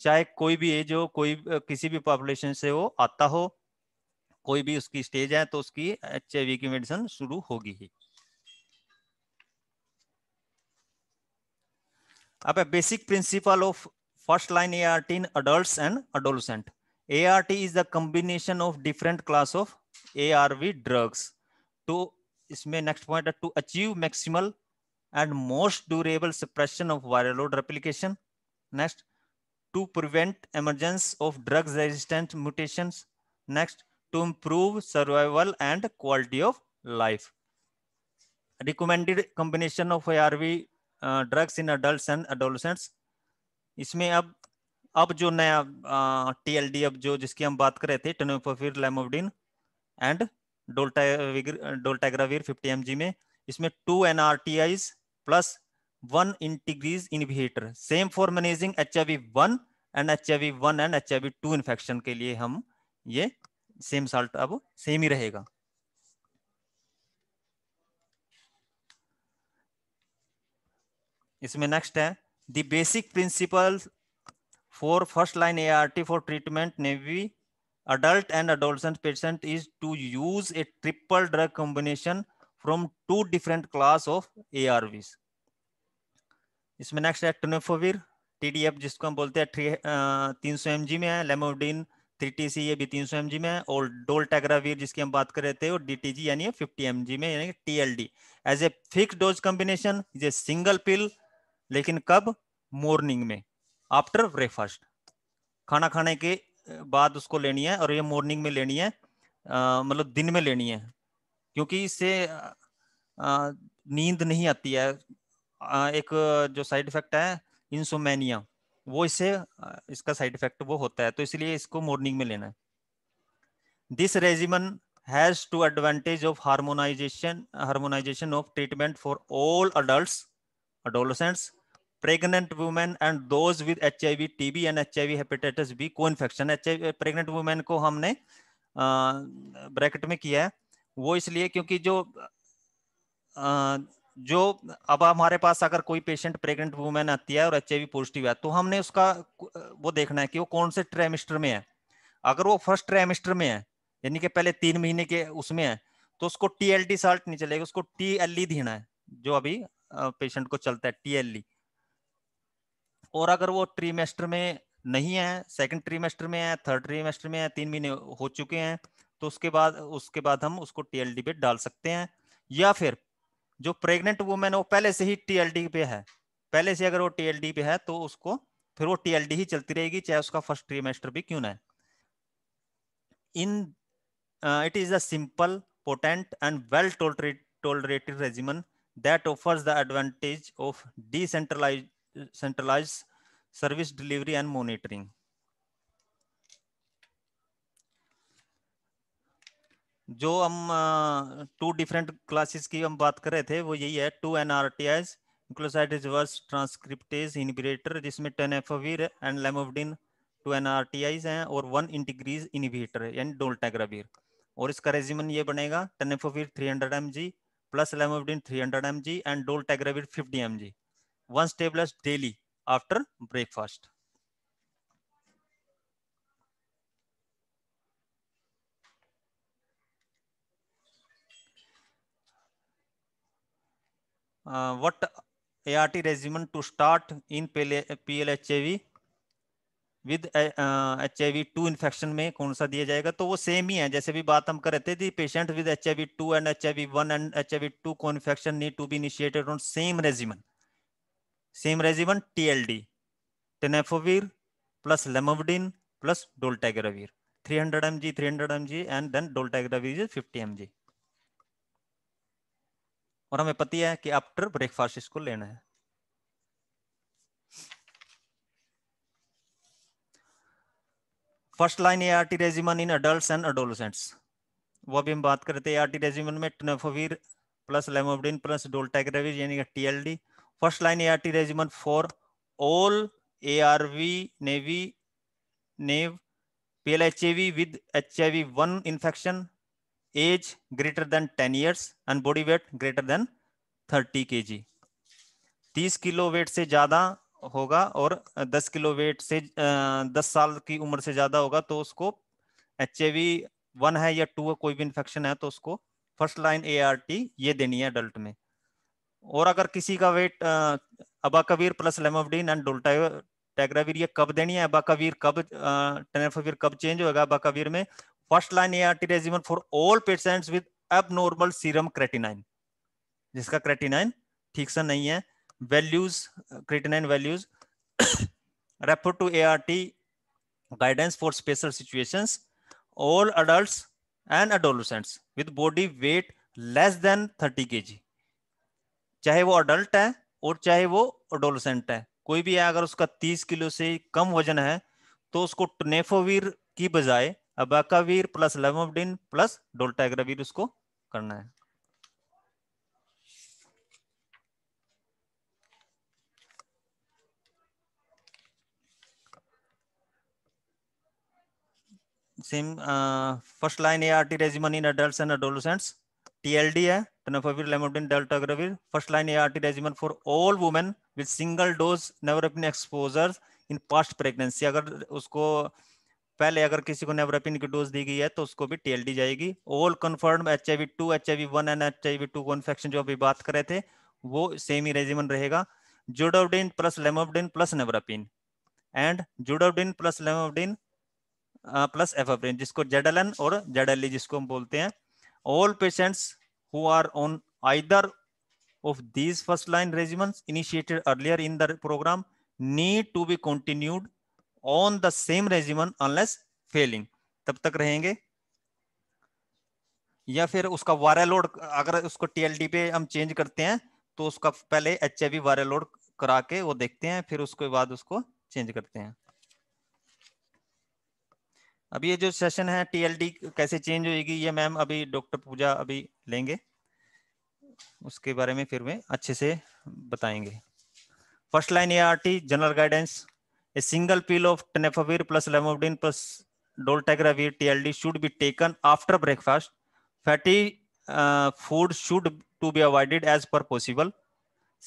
चाहे कोई भी एज हो कोई किसी भी पॉपुलेशन से वो आता हो कोई भी उसकी स्टेज है तो उसकी एच की मेडिसिन शुरू होगी ही अब basic principle of first line A R T in adult and adolescent ART is the combination of different class of ARV drugs to इसमें next point है to achieve maximal and most durable suppression of viral load replication next to prevent emergence of drug resistant mutations next to improve survival and quality of life recommended combination of ARV uh, drugs in adults and adolescents इसमें अब अब जो नया टीएलडी अब जो जिसकी हम बात कर रहे थे टनोफोफिर लेमोवडिन एंड डोल्टाग्रावीर 50 एमजी में इसमें two NRTIs plus one integrase inhibitor same for managing H I one and H I one and H I two infection के लिए हम ये सेम साल्ट अब सेम ही रहेगा इसमें नेक्स्ट है the basic principles for first line ART for treatment navy adult and adolescent patient is to use a triple drug combination from two different class of ARVs. इसमें नेक्स्ट है टोनेफोविर TDF जिसको हम बोलते हैं तीन सौ एम में है लेमोडिन थ्री टी सी ये भी तीन सौ एम में है और डोलटेग्रावीर जिसकी हम बात कर रहे थे और डीटीजी यानी फिफ्टी एम में यानी T L D as a fix dose combination is a single pill लेकिन कब मॉर्निंग में आफ्टर ब्रेकफास्ट खाना खाने के बाद उसको लेनी है और ये मॉर्निंग में लेनी है मतलब दिन में लेनी है क्योंकि इससे नींद नहीं आती है एक जो साइड इफेक्ट है इंसोमैनिया वो इससे इसका साइड इफेक्ट वो होता है तो इसलिए इसको मॉर्निंग में लेना है this regimen has two advantage of harmonization harmonization of treatment for all adult adolescents pregnant women and those with HIV, TB and HIV and H I V hepatitis B co infection H I pregnant women को हमने ब्रैकेट में किया है वो इसलिए क्योंकि जो जो अब हमारे पास अगर कोई पेशेंट प्रेग्नेंट वुमेन आती है और एच आई वी पॉजिटिव है तो हमने उसका वो देखना है कि वो कौन से ट्रेमिस्टर में है अगर वो फर्स्ट ट्रेमिस्टर में है यानी कि पहले तीन महीने के उसमें है तो उसको टी एल टी साल्ट नहीं चलेगा उसको टी एल ई देना है जो अभी पेशेंट को चलता है टी एल ई और अगर वो ट्रीमेस्टर में नहीं है सेकंड ट्रीमेस्टर में है थर्ड ट्रीमेस्टर में है तीन महीने हो चुके हैं तो उसके बाद उसके बाद हम उसको टीएलडी पे डाल सकते हैं या फिर जो प्रेग्नेंट वुमेन वो पहले से ही टीएलडी पे है पहले से अगर वो टीएलडी पे है तो उसको फिर वो टीएलडी ही चलती रहेगी चाहे उसका फर्स्ट ट्रीमेस्टर भी क्यों ना है in it is a simple potent and well tolerated regimen that offers the advantage of decentralize centralized service delivery and monitoring. जो हम टू डिफरेंट क्लासेस की हम बात कर रहे थे वो यही है two N R T Is nucleoside reverse transcriptase inhibitor जिसमें ten F and lamivudine two N R T Is हैं और वन इंटीग्रीज इनहिबिटर यानी डोल्टेग्रावीर और इसका रेजिमन ये बनेगा ten F three hundred mg plus lamivudine three hundred mg and dolutegravir fifty mg once tablets daily after breakfast. Uh, what ART regimen to start in PLHIV with H I V two infection में कौन सा दिया जाएगा तो वो सेम ही है जैसे भी बात हम कर रहे थे patient with H I V two and H I V one and H I V two co infection need to be initiated on same regimen same regimen TLD tenofovir plus lamivudine plus dolutegravir 300 mg 300 mg and then dolutegravir is 50 mg और हमें पता है कि आफ्टर ब्रेकफास्ट इसको लेना है first line ART regimen in adult and adolescents वो अभी हम बात करते हैं एआरटी रेजिमन में टेनेफोवीर प्लस लेमोबिडिन प्लस डोल्टाग्रेविज यानी कि TLD first line A R T regimen for all A R V naive naive पेल H A V with H I V one infection age greater than ten years and body weight greater than thirty K G तीस किलो वेट से ज्यादा होगा और दस किलो वेट से दस साल की उम्र से ज्यादा होगा तो उसको एच आई वी वन है या टू है कोई भी इन्फेक्शन है तो उसको first line A R T ये देनी है अडल्ट में और अगर किसी का weight abacavir plus lamivudine and dolutegravir ये कब देनी है अबाकावीर कब टेनेफावीर कब चेंज होगा अबाकावीर में first line A R regimen for all patients with abnormal serum creatinine जिसका क्रेटिनाइन ठीक से नहीं है values creatinine values refer to A R T guidance for special situation all adult and and with body weight less than thirty K G चाहे वो अडल्ट है और चाहे वो अडोलसेंट है कोई भी है अगर उसका 30 किलो से कम वजन है तो उसको टनेफोवीर की बजाय अबाकावीर प्लस लेमोडिन प्लस डोल्टाग्रावीर उसको करना है same first line A R T regimen in adult and adolescents TLD है tenofovir, lamivudine, dolutegravir, first line ART regimen for all women with single dose nevirapine exposures in past pregnancy. agar usko पहले अगर किसी को नेवरपिन की डोज दी गई है तो उसको भी टीएलडी जाएगी all confirm H I V two H I V one and H I V two co infection जो अभी बात कर रहे थे वो सेम ही रेजिमन रहेगा zidovudine plus lamivudine plus nevirapine and zidovudine plus lamivudine plus efavirenz जिसको जेडलन और जेडली जिसको हम बोलते हैं all patients who are on either of these first line regimens initiated earlier in the program need to be continued on the same regimen unless failing tab tak rahenge ya fir uska viral load agar usko tld pe hum change karte hain to uska pehle hiv viral load kara ke wo dekhte hain fir uske baad usko change karte hain अब ये जो सेशन है टीएलडी कैसे चेंज होएगी ये मैम अभी डॉक्टर पूजा अभी लेंगे उसके बारे में फिर में अच्छे से बताएंगे first line A R T general guidance a single pill of tenofovir plus lamivudine plus dolutegravir TLD should be taken after breakfast fatty food should to be avoided as per possible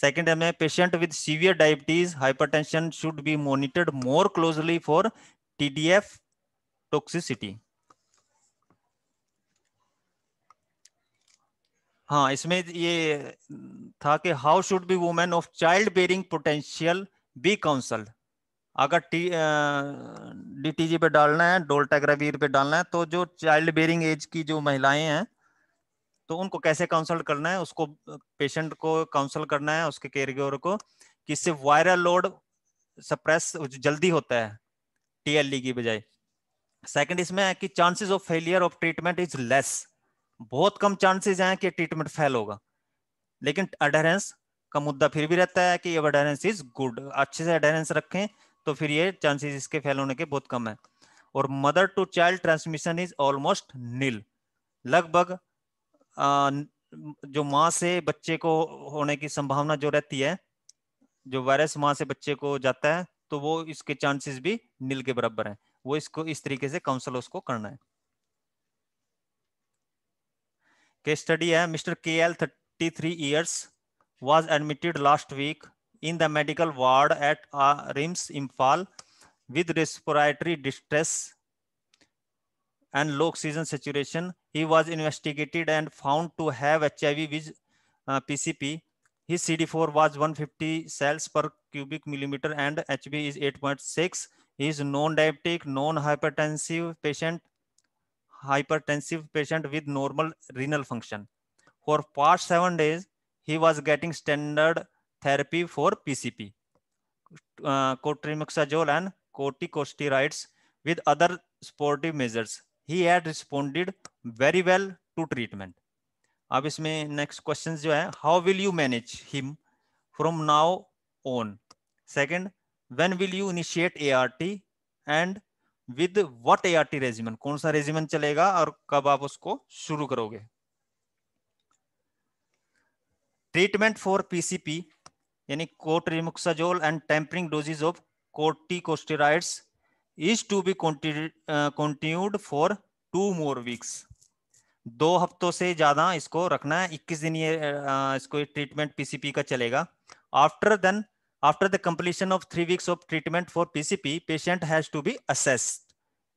second हमें patient with severe diabetes hypertension should be monitored more closely for TDF toxicity हाँ इसमें ये था कि how should be women of child bearing potential be counsel अगर टी डीटीजी पे डालना है डोल्टाग्रावीर पे डालना है तो जो चाइल्ड बेरिंग एज की जो महिलाएं हैं तो उनको कैसे काउंसल्ट करना है उसको पेशेंट को काउंसल करना है उसके केयर को कि इससे वायरल लोड सप्रेस जल्दी होता है टीएलडी की बजाय सेकंड इसमें है कि chances of failure of treatment is less बहुत कम चांसेस हैं कि ट्रीटमेंट फेल होगा लेकिन अडेरेंस का मुद्दा फिर भी रहता है कि ये इज गुड अच्छे से अडेरेंस रखें तो फिर ये चांसेस इसके फेल होने के बहुत कम है और mother to child transmission is almost nil लगभग जो माँ से बच्चे को होने की संभावना जो रहती है जो वायरस माँ से बच्चे को जाता है तो वो इसके चांसेस भी नील के बराबर हैं वो इसको इस तरीके से काउंसल उसको करना है के स्टडी है mister K L thirty three years was admitted last week in the medical ward at RIMS Imphal with respiratory distress and low oxygen saturation he was investigated and found to have H I V with P C P he C D four was one fifty cells per cubic millimetre and H B is eight point six is non-diabetic, non-hypertensive patient, hypertensive patient with normal renal function. For past seven days, he was getting standard therapy for PCP, uh, cotrimoxazole and corticosteroids with other supportive measures. He had responded very well to treatment. अब इसमें नेक्स्ट क्वेश्चन जो है how will you manage him from now on? Second. when will you initiate ART and with what ART regimen कौन सा regimen चलेगा और कब आप उसको शुरू करोगे ट्रीटमेंट फॉर pcp यानी cotrimoxazol and tempering doses of corticosteroids is to be continued for two more weeks दो हफ्तों से ज्यादा इसको रखना है 21 दिन ये इसको ट्रीटमेंट पीसीपी का चलेगा after then After the completion of three weeks of treatment for PCP, patient has to be assessed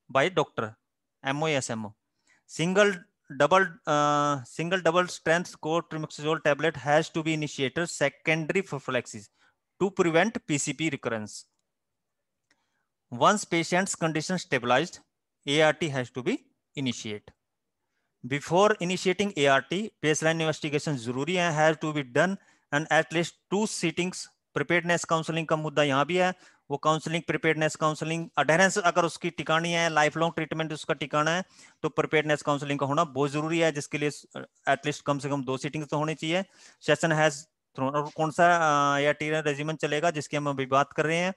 by doctor, MOSMO. Single double uh, single double strength cotrimoxazole tablet has to be initiated secondary prophylaxis to prevent PCP recurrence. Once patient's condition stabilized, ART has to be initiated. Before initiating ART, baseline investigation जरूरी है, has to be done and at least two sittings preparedness counselling का मुद्दा यहाँ भी है वो काउंसलिंग प्रिपेयर्डनेस काउंसलिंग अटेरेंस अगर उसकी टिकानी है लाइफ लॉन्ग ट्रीटमेंट उसका टिकाना है तो प्रिपेयर्डनेस काउंसलिंग का होना बहुत जरूरी है जिसके लिए एटलीस्ट कम से कम दो सीटिंग तो होनी चाहिए सेशन हैज और कौन सा या टीर रेजिमेंट चलेगा जिसकी हम अभी बात कर रहे हैं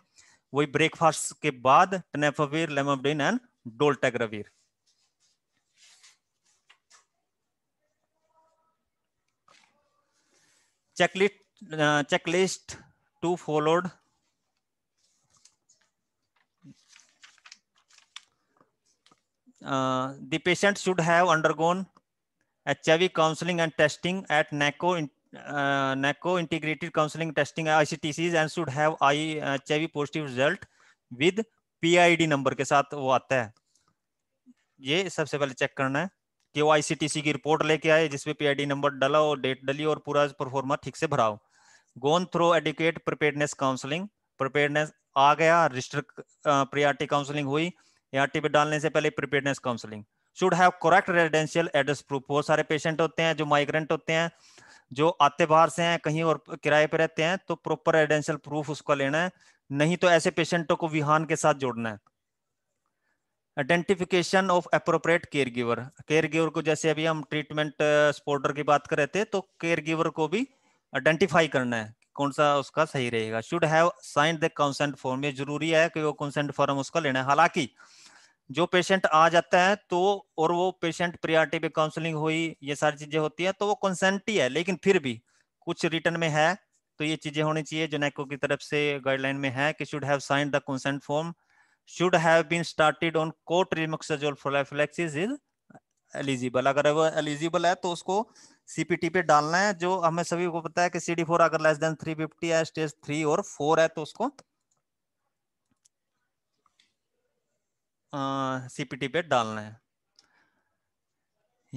वही ब्रेकफास्ट के बाद tenofovir lamivudine and dolutegravir checklist checklist 2 followed uh, the patient should have undergone HIV counseling and testing at NACO, uh, NACO integrated counseling testing ICTCs and should have HIV positive result with PID number के साथ वो आता है ये सबसे पहले चेक करना है कि वो आईसीटीसी की रिपोर्ट लेके आए जिसपे पीआईडी नंबर डाला हो डेट डली और पूरा परफॉर्मा ठीक से भराओ gone through adequate preparedness counselling preparedness आ गया रजिस्टर प्रियाटी काउंसलिंग हुई एआरटी पे डालने से पहले preparedness counselling should have correct residential address proof बहुत सारे पेशेंट होते हैं जो माइग्रेंट होते हैं जो आते बाहर से हैं कहीं और किराए पर रहते हैं तो प्रॉपर रेजिडेंशियल प्रूफ उसका लेना है नहीं तो ऐसे पेशेंटों को विहान के साथ जोड़ना है identification of appropriate care giver care giver को जैसे अभी हम ट्रीटमेंट स्पोर्टर की बात कर रहे थे तो केयर गिवर को भी आइडेंटिफाई करना है कौन सा उसका सही रहेगा should have signed the consent form ये जरूरी है कि वो कंसेंट फॉर्म उसका लेना है हालांकि जो पेशेंट आ जाता है तो और वो पेशेंट प्रियॉरिटी पे काउंसलिंग हुई ये सारी चीजें होती है तो वो कंसेंट ही है लेकिन फिर भी कुछ रिटर्न में है तो ये चीजें होनी चाहिए जो नैको की तरफ से गाइडलाइन में है कि should have signed the consent form should have been started on cot is eligible अगर वो एलिजिबल है तो उसको सीपीटी पे डालना है जो हमें सभी को पता है कि सीडी फोर अगर लेस देन थ्री फिफ्टी है स्टेज थ्री और फोर है तो उसको सीपीटी पे डालना है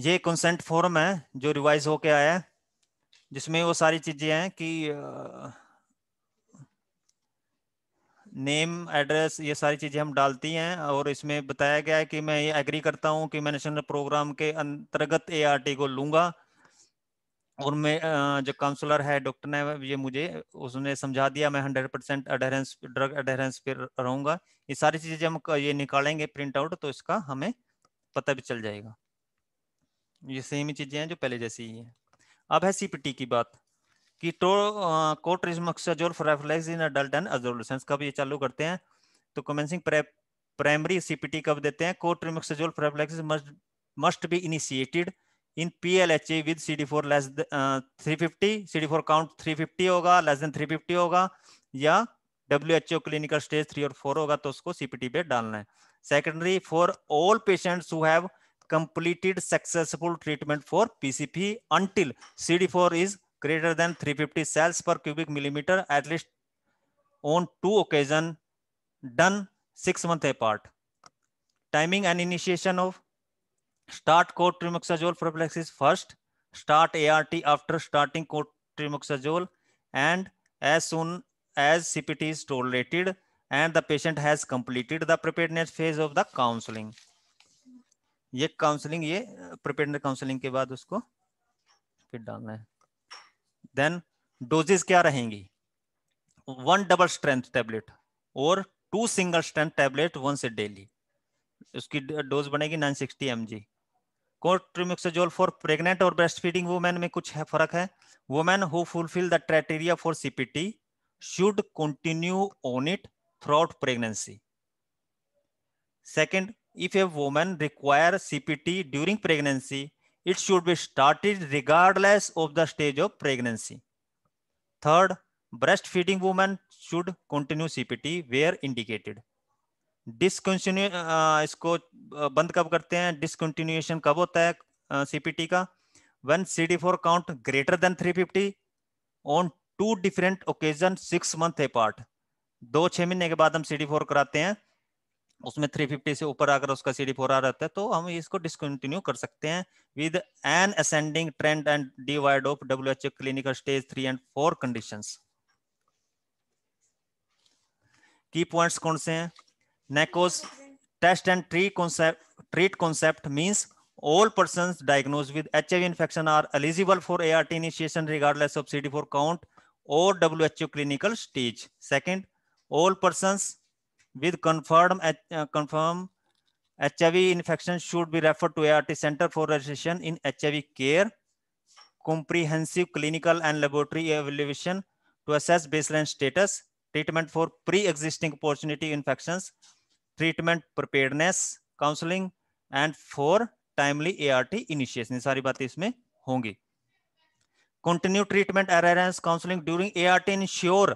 ये कंसेंट फॉर्म है जो रिवाइज होके आया है जिसमें वो सारी चीजें हैं कि नेम एड्रेस ये सारी चीजें हम डालती हैं और इसमें बताया गया है कि मैं ये एग्री करता हूं कि मैं नेशनल प्रोग्राम के अंतर्गत एआरटी को लूंगा और मैं जो काउंसलर है डॉक्टर ने ये मुझे उसने समझा दिया मैं hundred percent adherence drug adherence पे रहूंगा ये सारी चीजें हम ये निकालेंगे प्रिंट आउट तो इसका हमें पता भी चल जाएगा ये सेम ही चीजें हैं जो पहले जैसी ही है अब है सीपीटी की बात कि टो कोट्रिजमक्साजोल फ्रेफ्लेक्स इन कब ये चालू करते हैं तो कमेंसिंग प्राइमरी सीपीटी कब देते हैं cotrimoxazole prophylaxis must must be initiated in PLHA with CD4 less than uh, 350, CD4 count 350 होगा लेस देन 350 होगा या WHO क्लिनिकल स्टेज थ्री और फोर होगा तो उसको सीपीटी पे डालना है secondary for all patients who have completed successful treatment for PCP until CD4 is greater than 350 cells per cubic millimeter at least on two occasion done six months apart. Timing and initiation of start cotrimoxazole prophylaxis first start art after starting cotrimoxazole and as soon as cpt is tolerated and the patient has completed the preparedness phase of the counseling ये काउंसलिंग ये प्रिपेयर्डनेस काउंसलिंग के बाद उसको फिर डालना है देन डोजेस क्या रहेंगी वन डबल स्ट्रेंथ टेबलेट और two single strength tablet once a daily उसकी डोज बनेगी 960 सिक्सटी कोट्रिमिक्सोजोल फॉर प्रेग्नेंट और ब्रेस्ट फीडिंग वुमेन में कुछ है फर्क है women who fulfil the criteria for CPT should continue on it throughout pregnancy second if a women require CPT during pregnancy it should be started regardless of the stage of pregnancy third breast feeding women should continue CPT where indicated discontinue इसको बंद कब करते हैं डिसकंटिन्यूएशन कब होता है सीपीटी का when CD4 count greater than 350 two different occasion six month apart दो छह महीने के बाद हम फोर कराते हैं उसमें 350 से ऊपर अगर उसका फोर आ रहता है तो हम इसको डिसकंटिन्यू कर सकते हैं with an ascending trend and devoid of W WHO clinical stage three and four condition की पॉइंट्स कौन से हैं NACO's test and treat concept, treat concept means all persons diagnosed with HIV infection are eligible for ART initiation regardless of CD4 count or WHO clinical stage. Second, all persons with confirmed, uh, confirmed HIV infection should be referred to ART Center for Registration in HIV Care. Comprehensive clinical and laboratory evaluation to assess baseline status. Treatment for pre-existing opportunity infections treatment preparedness counselling and for timely ART initiation ये सारी बातें इसमें होंगी continue treatment adherence counselling during ART ensure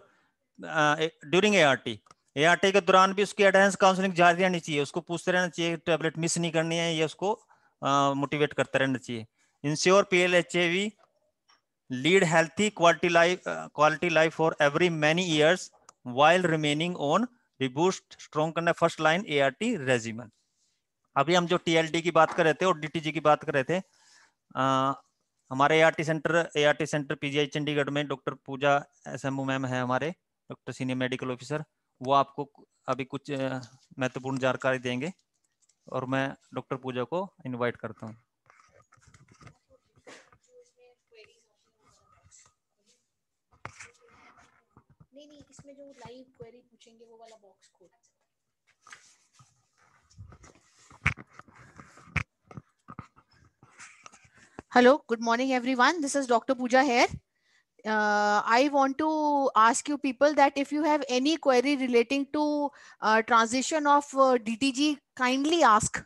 during ART ART के दौरान भी उसकी अडेरेंस काउंसलिंग जारी रहनी चाहिए उसको पूछते रहना चाहिए टेबलेट मिस नहीं करनी है ये उसको मोटिवेट uh, करते रहना चाहिए ensure P L H A V lead healthy quality life quality life for every many years while remaining on reboost strong करना है first line A R T regimen अभी हम जो टीएलडी की बात कर रहे थे और डीटीजी की बात कर रहे थे आ, हमारे A centre A centre PGI Chandigarh में doctor Pooja S M ma'am है हमारे डॉक्टर सीनियर मेडिकल ऑफिसर वो आपको अभी कुछ महत्वपूर्ण जानकारी देंगे और मैं डॉक्टर पूजा को इनवाइट करता हूँ इसमें जो लाइव क्वेरी पूछेंगे वो वाला बॉक्स खोल hello good morning everyone this is doctor Pooja here I want to ask you people that if you have any query relating to transition of DTG kindly ask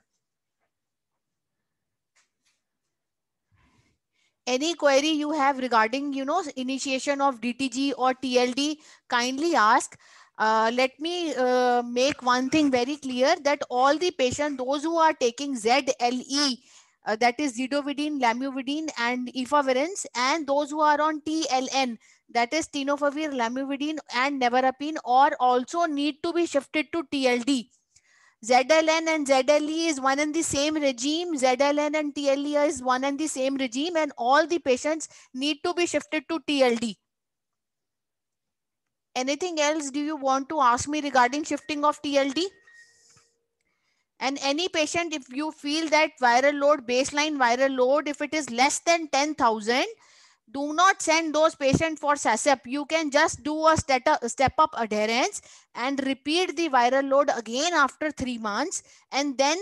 any query you have regarding, you know, initiation of DTG or TLD, kindly ask. Uh, let me uh, make one thing very clear that all the patients, those who are taking ZLE, uh, that is zidovudine, lamivudine, and efavirenz, and those who are on TLN, that is tenofovir, lamivudine, and nevirapine, or also need to be shifted to TLD. ZLN and ZLE is one and the same regime. ZLN and TLE is one and the same regime and all the patients need to be shifted to TLD. Anything else do you want to ask me regarding shifting of TLD? And any patient, if you feel that viral load, baseline viral load, if it is less than 10,000, do not send those patients for SASEP. You can just do a step up adherence and repeat the viral load again after three months. And then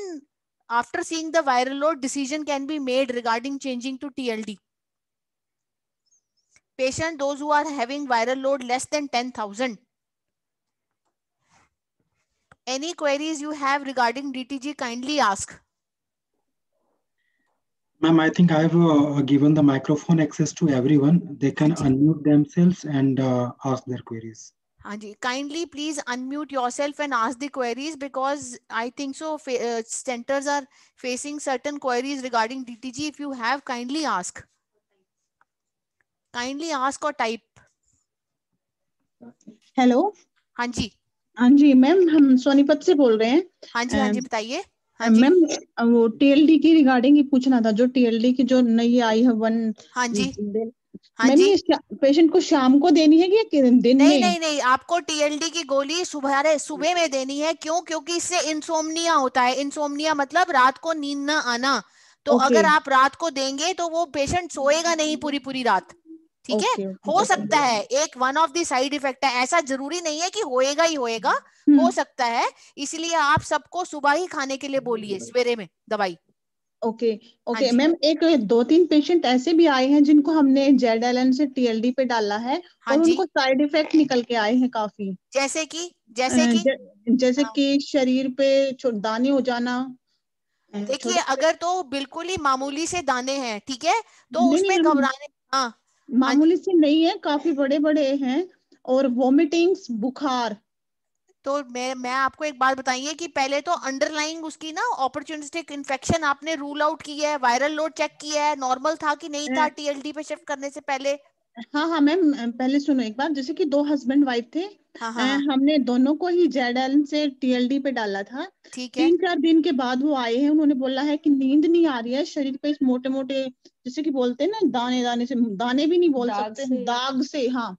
after seeing the viral load, decision can be made regarding changing to TLD. Patient, those who are having viral load less than 10,000. Any queries you have regarding DTG, kindly ask. Ma'am, I think I've uh, given the microphone access to everyone. They can unmute themselves and uh, ask their queries. Haji, kindly please unmute yourself and ask the queries because I think so uh, centers are facing certain queries regarding DTG. If you have, kindly ask. Kindly ask or type. Hello. Anji. Anji, ma'am, we are से बोल रहे हैं. हाँ जी, हाँ मैम वो टीएलडी की रिगार्डिंग ही पूछना था जो टीएलडी की जो नई आई है वन हाँ जी हाँ मैंने पेशेंट को शाम को देनी है कि दिन नहीं में? नहीं नहीं आपको टीएलडी की गोली सुबह सुबह में देनी है क्यों क्योंकि इससे इंसोमनिया होता है इंसोमनिया मतलब रात को नींद ना आना तो अगर आप रात को देंगे तो वो पेशेंट सोएगा नहीं पूरी पूरी रात ठीक है हो सकता है एक one of the side effect है ऐसा जरूरी नहीं है कि होएगा ही होएगा हम्म। हो सकता है इसलिए आप सबको सुबह ही खाने के लिए बोलिए सवेरे में दवाई ओके हाँ ओके मैम एक दो तीन पेशेंट ऐसे भी आए हैं जिनको हमने जेड एल से टीएलडी पे डाला है हाँ और उनको साइड इफेक्ट निकल के आए हैं काफी जैसे कि जैसे कि जैसे हाँ। कि शरीर पे दाने हो जाना देखिए अगर तो बिल्कुल ही मामूली से दाने हैं ठीक है तो उसमें घबराने हाँ हाँ मामूली से नहीं है काफी बड़े बड़े हैं और वोमिटिंग बुखार तो मैं मैं आपको एक बात बताइए कि पहले तो अंडरलाइंग उसकी ना अपॉर्चुनिस्टिक इन्फेक्शन आपने रूल आउट किया है वायरल लोड चेक किया है नॉर्मल था कि नहीं था टीएलडी हाँ। पे शिफ्ट करने से पहले हाँ हाँ मैम पहले सुनो एक बार जैसे कि दो हस्बैंड वाइफ थे हाँ, हाँ, हाँ, हमने दोनों को ही जेड एल से टीएलडी पे डाला था ठीक है तीन चार दिन के बाद वो आए हैं उन्होंने बोला है कि नींद नहीं आ रही है शरीर पे इस मोटे मोटे जैसे कि बोलते हैं ना दाने दाने से दाने भी नहीं बोल दाग सकते से। दाग से हाँ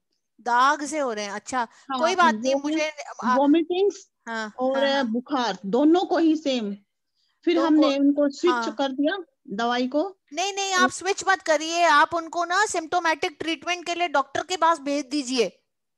दाग से हो रहे हैं अच्छा हाँ, कोई बात नहीं मुझे वॉमिटिंग हाँ, और हाँ, बुखार दोनों को ही सेम फिर हमने उनको स्विच कर दिया दवाई को नहीं नहीं आप स्विच मत करिए आप उनको ना सिम्टोमेटिक ट्रीटमेंट के लिए डॉक्टर के पास भेज दीजिए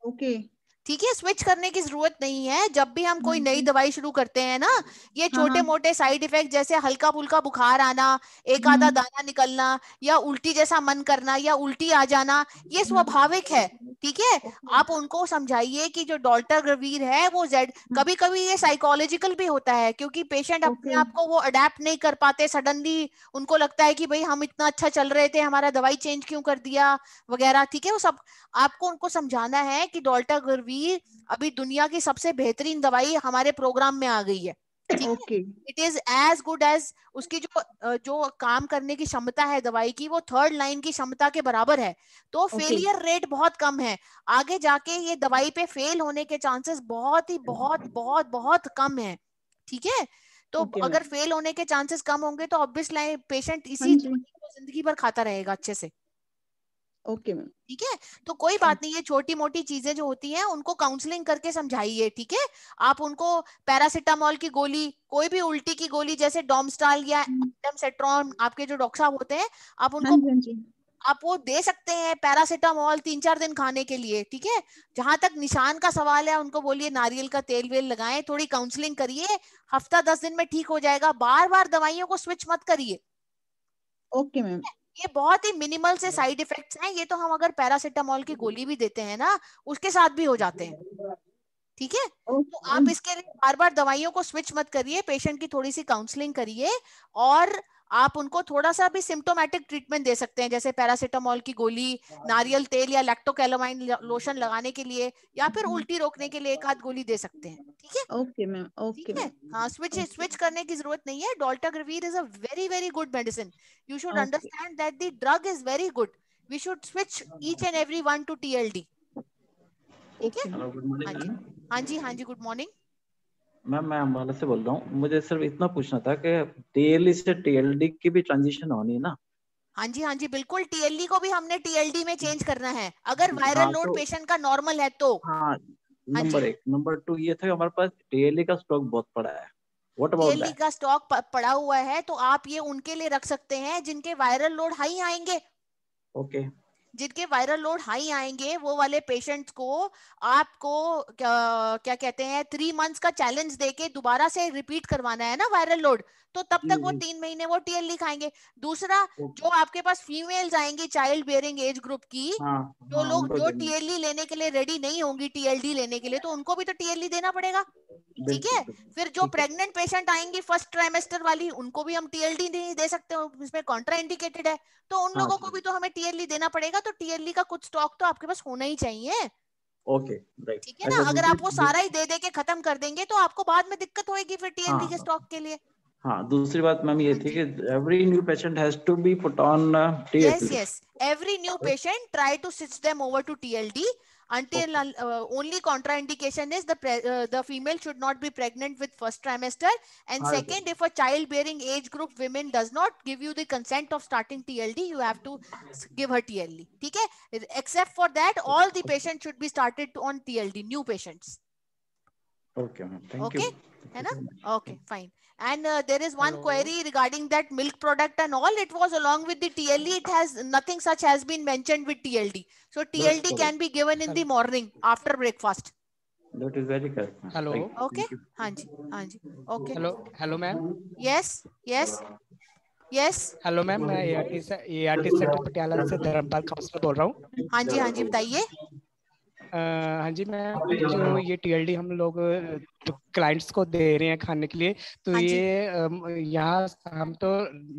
ओके okay. ठीक है स्विच करने की जरूरत नहीं है जब भी हम कोई हाँ नई दवाई शुरू करते हैं ना ये छोटे मोटे साइड इफेक्ट जैसे हल्का फुल्का बुखार आना एक आधा दाना निकलना या उल्टी जैसा मन करना या उल्टी आ जाना ये हाँ स्वाभाविक है ठीक है आप उनको समझाइए कि जो डॉक्टर ग्रवीर है वो जेड कभी कभी ये साइकोलॉजिकल भी होता है क्योंकि पेशेंट अपने आप को वो अडेप्ट नहीं कर पाते सडनली उनको लगता है कि भाई हम इतना अच्छा चल रहे थे हमारा दवाई चेंज क्यों कर दिया वगैरह ठीक है वो सब आपको उनको समझाना है कि डॉल्टा गरवीर भी अभी दुनिया की सबसे बेहतरीन दवाई हमारे प्रोग्राम में आ गई है it is as good as उसकी जो जो काम करने की क्षमता है दवाई की वो थर्ड लाइन की क्षमता के बराबर है तो फेलियर okay. रेट बहुत कम है आगे जाके ये दवाई पे फेल होने के चांसेस बहुत ही बहुत बहुत बहुत कम है ठीक है तो okay. अगर फेल होने के चांसेस कम होंगे तो ऑब्वियसली पेशेंट इसी हाँ जिंदगी भर खाता रहेगा अच्छे से ओके मैम ठीक है तो कोई बात नहीं ये छोटी मोटी चीजें जो होती हैं उनको काउंसलिंग करके समझाइए ठीक है आप उनको पैरासिटामोल की गोली कोई भी उल्टी की गोली जैसे डोमस्टाल या एडमसेट्रॉन हम्म। आपके जो डॉक्टर साहब होते हैं आप उनको हाँ हाँ आप वो दे सकते हैं पैरासिटामोल तीन चार दिन खाने के लिए ठीक है जहां तक निशान का सवाल है उनको बोलिए नारियल का तेल वेल लगाएं थोड़ी काउंसलिंग करिए हफ्ता दस दिन में ठीक हो जाएगा बार बार दवाइयों को स्विच मत करिए ओके मैम ये बहुत ही मिनिमल से साइड इफेक्ट्स हैं ये तो हम अगर पैरासिटामोल की गोली भी देते हैं ना उसके साथ भी हो जाते हैं ठीक है oh, तो आप oh. इसके लिए बार बार दवाइयों को स्विच मत करिए पेशेंट की थोड़ी सी काउंसलिंग करिए और आप उनको थोड़ा सा भी सिम्टोमेटिक ट्रीटमेंट दे सकते हैं जैसे पैरासिटामोल की गोली हाँ। नारियल तेल या लैक्टोकैलोमाइन लोशन लगाने के लिए या फिर हम्म। उल्टी रोकने के लिए एक आध गोली दे सकते हैं ठीक है ओके मैम ओके है हाँ स्विच okay. स्विच करने की जरूरत नहीं है dolutegravir is a very very good medicine you should understand that the drug is very good we should switch each and every one to T ठीक है हाँ, हाँ जी हाँ जी गुड मॉर्निंग मैम मैं अम्बाला से बोल रहा हूँ मुझे सिर्फ इतना पूछना था कि टीएलई से टीएलडी की भी ट्रांजिशन होनी है ना हाँ जी हाँ जी बिल्कुल टीएलई को भी हमने टीएलडी में चेंज करना है अगर वायरल हाँ, लोड तो, पेशेंट का नॉर्मल है तो हाँ, नंबर हाँ एक नंबर टू ये था हमारे पास टीएलई का स्टॉक बहुत पड़ा है टीएलई का स्टॉक पड़ा हुआ है तो आप ये उनके लिए रख सकते हैं जिनके वायरल लोड हाई आएंगे ओके okay. जिनके वायरल लोड हाई आएंगे वो वाले पेशेंट्स को आपको क्या, क्या कहते हैं थ्री मंथ्स का चैलेंज देके दोबारा से रिपीट करवाना है ना वायरल लोड तो तब तक वो हम्म। तीन महीने वो टीएलई खाएंगे दूसरा जो आपके पास फीमेल्स आएंगे चाइल्ड बेयरिंग एज ग्रुप की हाँ, जो हाँ, लोग तो जो टीएलई लेने के लिए रेडी नहीं होंगी टीएलडी लेने के लिए तो उनको भी तो टीएलई देना पड़ेगा ठीक है फिर जो प्रेग्नेंट पेशेंट आएंगे फर्स्ट ट्राइमेस्टर वाली उनको भी हम टीएलडी नहीं दे सकते इसमें कॉन्ट्रा इंडिकेटेड है तो उन हाँ, लोगों को हाँ। भी तो हमें टीएलई देना पड़ेगा जाएगा तो टीएलई का कुछ स्टॉक तो आपके पास होना ही चाहिए ओके राइट ठीक है ना अगर आप वो सारा ही दे दे के खत्म कर देंगे तो आपको बाद में दिक्कत होगी फिर टीएलई हाँ, के स्टॉक हाँ। के लिए हाँ दूसरी बात मैम ये थी हाँ कि every new patient has to be put on TLD yes yes every new patient try to switch them over to TLD until okay. uh, only contraindication is the uh, the female should not be pregnant with first trimester and I second agree. if a childbearing age group women does not give you the consent of starting tld you have to give her tld okay except for that all the patients should be started on tld new patients okay ma'am thank okay? you है ना okay fine and there is one query regarding that milk product and all it was along with the tld it has nothing such has been mentioned with tld so tld can be given in the morning after breakfast that is very correct. Hello. Okay. Hanji. Hanji. Okay. Hello. Hello, ma'am. Yes. Yes. Yes. Hello, ma'am. मैं एआरटी से एआरटी से पटियाला से धर्मपाल काउंसलर बोल रहा हूँ. हाँ जी हाँ जी बताइए. हाँ जी मैम जो ये टीएलडी हम लोग क्लाइंट्स को दे रहे हैं खाने के लिए तो हाँ ये यहाँ हम तो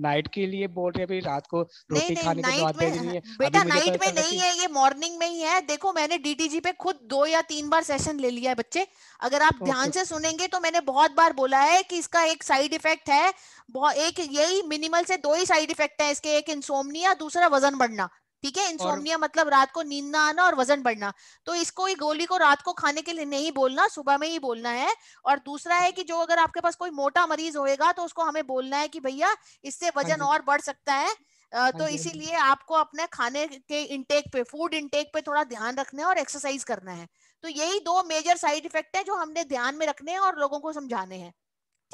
नाइट के लिए बोल रहे हैं रात को रोटी खाने के बाद दे है बेटा नाइट में नहीं है ये मॉर्निंग में ही है देखो मैंने डीटीजी पे खुद दो या तीन बार सेशन ले लिया है बच्चे अगर आप ध्यान से सुनेंगे तो मैंने बहुत बार बोला है कि इसका एक साइड इफेक्ट है एक यही मिनिमल से दो ही साइड इफेक्ट है इसके एक इंसोमनिया दूसरा वजन बढ़ना ठीक है इंसोमनिया मतलब रात को नींद ना आना और वजन बढ़ना तो इसको ही गोली को रात को खाने के लिए नहीं बोलना सुबह में ही बोलना है और दूसरा है कि जो अगर आपके पास कोई मोटा मरीज होएगा तो उसको हमें बोलना है कि भैया इससे हाँ वजन और बढ़ सकता है हाँ तो हाँ इसीलिए आपको अपने खाने के इनटेक पे फूड इनटेक पे थोड़ा ध्यान रखना है और एक्सरसाइज करना है तो यही दो मेजर साइड इफेक्ट है जो हमने ध्यान में रखने हैं और लोगों को समझाने हैं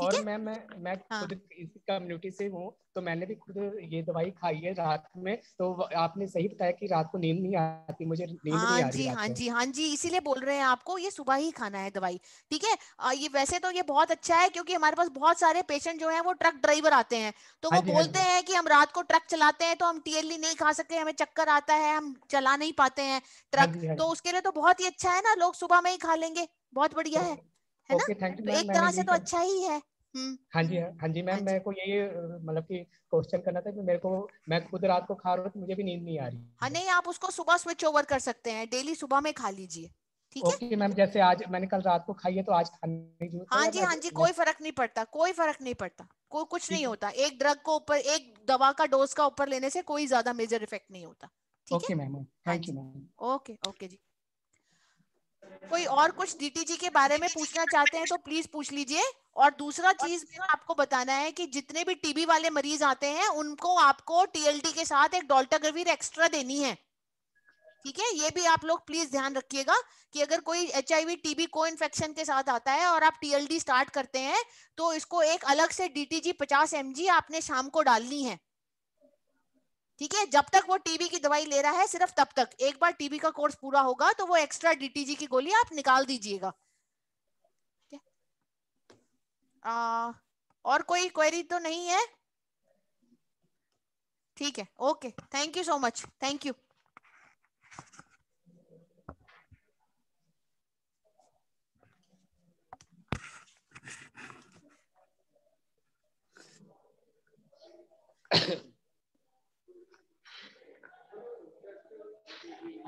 और मैं मैं मैं हाँ. खुद इस कम्युनिटी से हूँ तो मैंने भी खुद ये दवाई खाई है रात में तो आपने सही बताया कि रात को नींद नहीं आती मुझे नींद हाँ नहीं आ जी हाँ जी हाँ जी इसीलिए बोल रहे हैं आपको ये सुबह ही खाना है दवाई ठीक है ये वैसे तो ये बहुत अच्छा है क्योंकि हमारे पास बहुत सारे पेशेंट जो है वो ट्रक ड्राइवर आते हैं तो हाँ वो हाँ बोलते हैं कि हम रात को ट्रक चलाते हैं तो हम टीएलई नहीं खा सकते हमें चक्कर आता है हम चला नहीं पाते हैं ट्रक हाँ तो उसके लिए तो बहुत ही अच्छा है ना लोग सुबह में ही खा लेंगे बहुत बढ़िया तो है है okay, ना तो एक तरह से तो अच्छा ही है हम्म। हाँ जी हाँ, हाँ जी मैम अच्छा। मेरे को यही मतलब कि क्वेश्चन करना था कि मेरे को मैं खुद रात को खा रहा हूँ तो मुझे भी नींद नहीं आ रही हाँ नहीं आप उसको सुबह स्विच ओवर कर सकते हैं डेली सुबह में खा लीजिए ठीक है मैम जैसे आज मैंने कल रात को खाई है तो आज खाने हाँ, हाँ जी हाँ जी कोई फर्क नहीं पड़ता कोई फर्क नहीं पड़ता कोई कुछ नहीं होता एक ड्रग को ऊपर एक दवा का डोज का ऊपर लेने से कोई ज्यादा मेजर इफेक्ट नहीं होता ठीक है ma'am thank you ma'am okay okay जी कोई और कुछ डीटीजी के बारे में पूछना चाहते हैं तो प्लीज पूछ लीजिए और दूसरा चीज मेरा आपको बताना है कि जितने भी टीबी वाले मरीज आते हैं उनको आपको टीएलटी के साथ एक डॉल्टाग्रेविर एक्स्ट्रा देनी है ठीक है ये भी आप लोग प्लीज ध्यान रखिएगा कि अगर कोई H I TB co infection के साथ आता है और आप टीएलडी स्टार्ट करते हैं तो इसको एक अलग से डीटीजी 50 एमजी आपने शाम को डालनी है ठीक है जब तक वो टीबी की दवाई ले रहा है सिर्फ तब तक एक बार टीबी का कोर्स पूरा होगा तो वो एक्स्ट्रा डीटीजी की गोली आप निकाल दीजिएगा और कोई क्वेरी तो नहीं है ठीक है okay thank you so much thank you Yeah.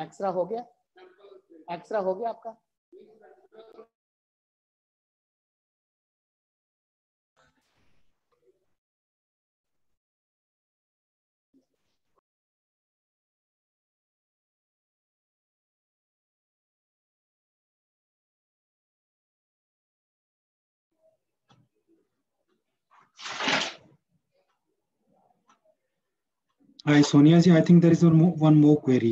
X-ray हो गया एक्सरा हो गया आपका Hi, Sonia ji, I think there is one more, one more query.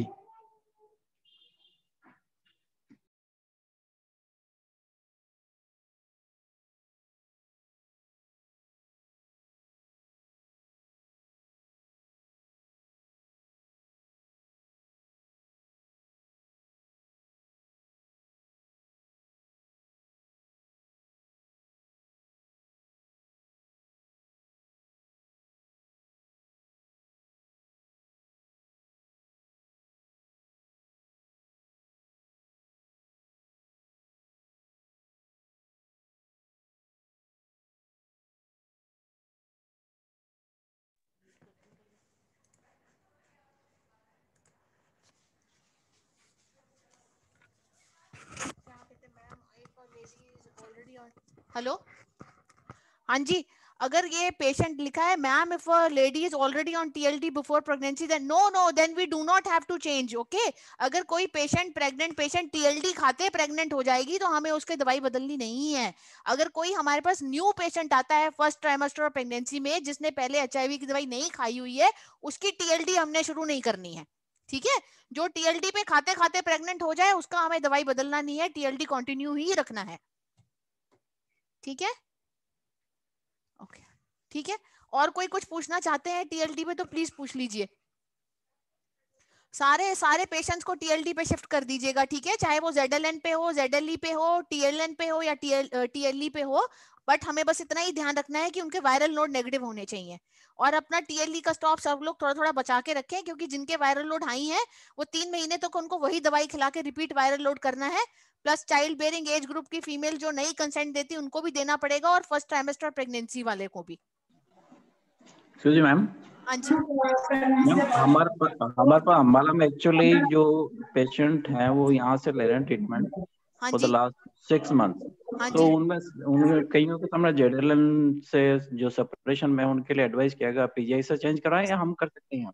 Hello हाँ जी अगर ये पेशेंट लिखा है ma'am if a lady is already on TLT before pregnancy then no no then we do not have to change okay अगर कोई पेशेंट प्रेग्नेंट पेशेंट टीएलटी खाते प्रेग्नेंट हो जाएगी तो हमें उसके दवाई बदलनी नहीं है अगर कोई हमारे पास न्यू पेशेंट आता है फर्स्ट ट्राइमेस्टर ऑफ प्रेगनेंसी में जिसने पहले एच की दवाई नहीं खाई हुई है उसकी टीएलटी हमने शुरू नहीं करनी है ठीक है जो टीएलटी पे खाते खाते प्रेग्नेंट हो जाए उसका हमें दवाई बदलना नहीं है टीएलटी कंटिन्यू ही रखना है ठीक है ओके ठीक है और कोई कुछ पूछना चाहते हैं टीएलडी पे तो प्लीज पूछ लीजिए सारे सारे पेशेंट्स को टीएलडी पे शिफ्ट कर दीजिएगा ठीक है चाहे वो जेडएलएन पे हो जेडएलई e पे हो टीएलएन पे हो या टीएलई e पे हो बट हमें बस इतना ही ध्यान रखना है कि उनके वायरल नोड नेगेटिव होने चाहिए और अपना टीएलई e का स्टॉप सब लोग थोड़ा थोड़ा बचा के रखें क्योंकि जिनके वायरल लोड हाई है वो तीन महीने तक तो उनको वही दवाई खिला के रिपीट वायरल लोड करना है plus child bearing age group की फीमेल जो नई कंसेंट देती उनको भी देना पड़ेगा और फर्स्ट ट्राइमेस्टर प्रेगनेंसी वाले को भी हाँ मैम हमारे हमारे अम्बाला में एक्चुअली जो पेशेंट हैं वो यहाँ से ले रहे हैं treatment for the last six month तो, हाँ तो उनमें उनमें कईयों को तो से जो सेपरेशन में उनके लिए एडवाइस किया गया पीजीआई से चेंज कराएं या हम कर सकते हैं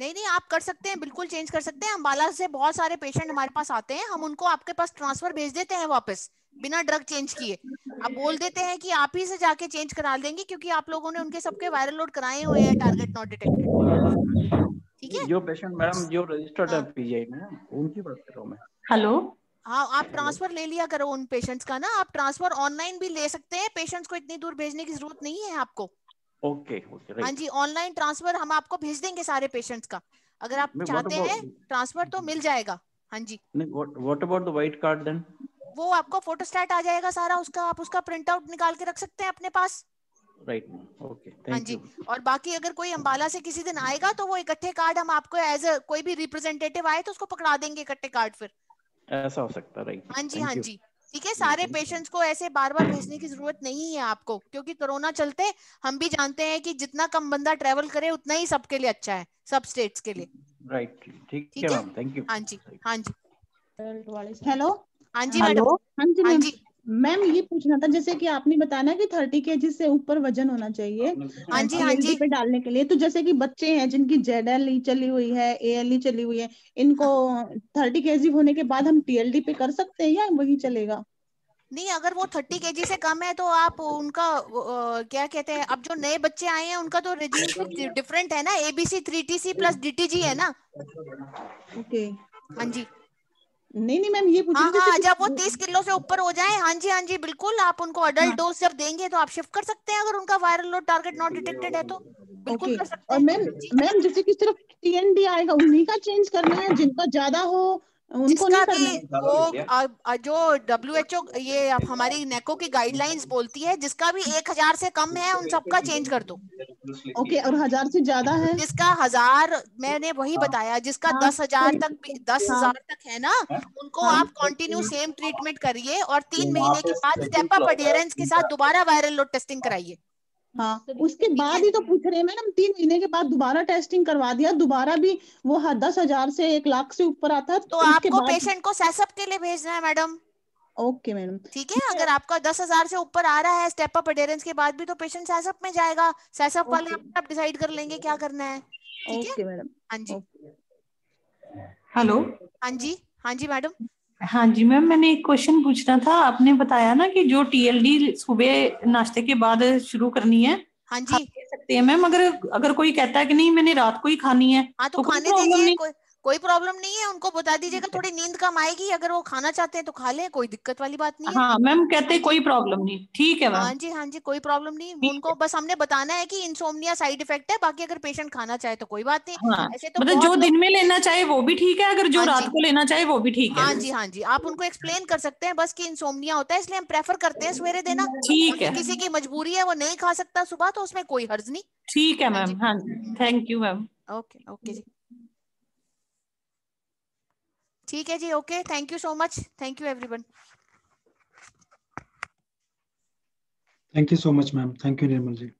नहीं नहीं आप कर सकते हैं बिल्कुल चेंज कर सकते हैं अम्बाला से बहुत सारे पेशेंट हमारे पास आते हैं हम उनको आपके पास ट्रांसफर भेज देते हैं वापस बिना ड्रग चेंज किए अब बोल देते हैं कि आप ही से जाके चेंज करा देंगे क्योंकि आप लोगों ने उनके सबके वायरल लोड कराए हुए हैं टारगेट नॉट डिटेक्टेड ठीक है जो पेशेंट मैडम जो रजिस्टर्ड है पीजीआई में उनकी बात कर रहा मैं हेलो हाँ आप ट्रांसफर ले लिया करो उन पेशेंट्स का ना आप ट्रांसफर ऑनलाइन भी ले सकते हैं पेशेंट्स को इतनी दूर भेजने की जरूरत नहीं है आपको ओके ओके हाँ जी ऑनलाइन ट्रांसफर हम आपको भेज देंगे सारे पेशेंट्स का अगर आप चाहते हैं ट्रांसफर तो मिल जाएगा हाँ जी what about the white card then वो आपको फोटोस्टैट आ जाएगा सारा उसका आप उसका प्रिंट आउट निकाल के रख सकते हैं अपने पास राइट ओके हाँ जी और बाकी अगर कोई अम्बाला से किसी दिन आएगा तो वो इकट्ठे कार्ड हम आपको एज अ कोई भी रिप्रेजेंटेटिव आए तो उसको पकड़ा देंगे इकट्ठे कार्ड फिर ऐसा हो सकता है हाँ जी हाँ जी ठीक है सारे पेशेंट्स को ऐसे बार बार भेजने की जरूरत नहीं है आपको क्योंकि कोरोना चलते हम भी जानते हैं कि जितना कम बंदा ट्रेवल करे उतना ही सबके लिए अच्छा है सब स्टेट्स के लिए राइट ठीक है थैंक यू हाँ जी हाँ जी हेलो हाँ जी मैडम हाँ जी हाँ मैम ये पूछना था जैसे कि आपने बताया कि थर्टी के से ऊपर वजन होना चाहिए हाँ, हाँ जी हाँ, हाँ जी पे डालने के लिए तो जैसे कि बच्चे हैं जिनकी जेड एल चली हुई है ए एल ई चली हुई है इनको थर्टी के होने के बाद हम टीएलडी पे कर सकते हैं या वही चलेगा नहीं अगर वो थर्टी के से कम है तो आप उनका आ, क्या कहते हैं अब जो नए बच्चे आए हैं उनका तो रजिस्टर हाँ, डिफरेंट है ना ABC three T C plus D T G है ना ओके हाँ जी नहीं नहीं मैम ये पूछ हाँ, हाँ, जब वो तीस किलो से ऊपर हो जाए हाँ जी हाँ जी बिल्कुल आप उनको अडल्ट हाँ. डोज जब देंगे तो आप शिफ्ट कर सकते हैं अगर उनका viral load target not detected है तो बिल्कुल okay. कर सकते और मैम मैम जैसे कि सिर्फ टीएनडी आएगा उन्हीं का चेंज करना है जिनका ज्यादा हो उनको नहीं करना वो आ, जो डब्ल्यू एच ओ ये हमारी नेको की गाइडलाइंस बोलती है जिसका भी एक हजार से कम है उन सबका चेंज कर दो ओके और हजार से ज्यादा है जिसका हजार मैंने वही हाँ। बताया जिसका हाँ, दस हजार तक दस हाँ। हजार तक है ना उनको आप कंटिन्यू सेम ट्रीटमेंट करिए और तीन तो महीने के बाद स्टेप अप अडियरेंस के साथ दोबारा वायरल लोड टेस्टिंग कराइए हाँ तो उसके बाद ही तो पूछ रहे हैं मैडम तीन महीने के बाद दोबारा टेस्टिंग करवा दिया दोबारा भी वो हर दस हजार से एक लाख से ऊपर आता है तो आपको पेशेंट को सेसअप के लिए भेजना है मैडम ओके मैडम ठीक है अगर आपका दस हजार से ऊपर आ रहा है स्टेप अप अडेरेंस के बाद भी तो पेशेंट सेसअप में जाएगा सेसअप वाले आप डिसाइड कर लेंगे क्या करना है ओके मैडम हाँ जी हेलो हाँ जी हाँ जी मैडम हाँ जी मैम मैंने एक क्वेश्चन पूछना था आपने बताया ना कि जो टीएलडी सुबह नाश्ते के बाद शुरू करनी है हाँ जी ले सकते हैं मैम अगर अगर कोई कहता है कि नहीं मैंने रात को ही खानी है हाँ तो, तो खाने दीजिए कोई प्रॉब्लम नहीं है उनको बता दीजिएगा थोड़ी नींद कम आएगी अगर वो खाना चाहते हैं तो खा ले कोई दिक्कत वाली बात नहीं हाँ, मैम कहते कोई प्रॉब्लम नहीं ठीक है हाँ जी हाँ जी कोई प्रॉब्लम नहीं उनको बस हमने बताना है कि इंसोमनिया साइड इफेक्ट है बाकी अगर पेशेंट खाना चाहे तो कोई बात नहीं हाँ, ऐसे तो मतलब जो दिन में लेना चाहे वो भी ठीक है अगर जो हाँ रात को लेना चाहे वो भी ठीक है हाँ जी हाँ जी आप उनको एक्सप्लेन कर सकते हैं बस की इंसोमनिया होता है इसलिए हम प्रेफर करते हैं सवेरे देना ठीक है किसी की मजबूरी है वो नहीं खा सकता सुबह तो उसमें कोई हर्ज नहीं ठीक है हाँ मैम हाँ thank you ma'am okay okay जी ठीक है जी okay thank you so much thank you everyone thank you so much ma'am thank you Nirmal ji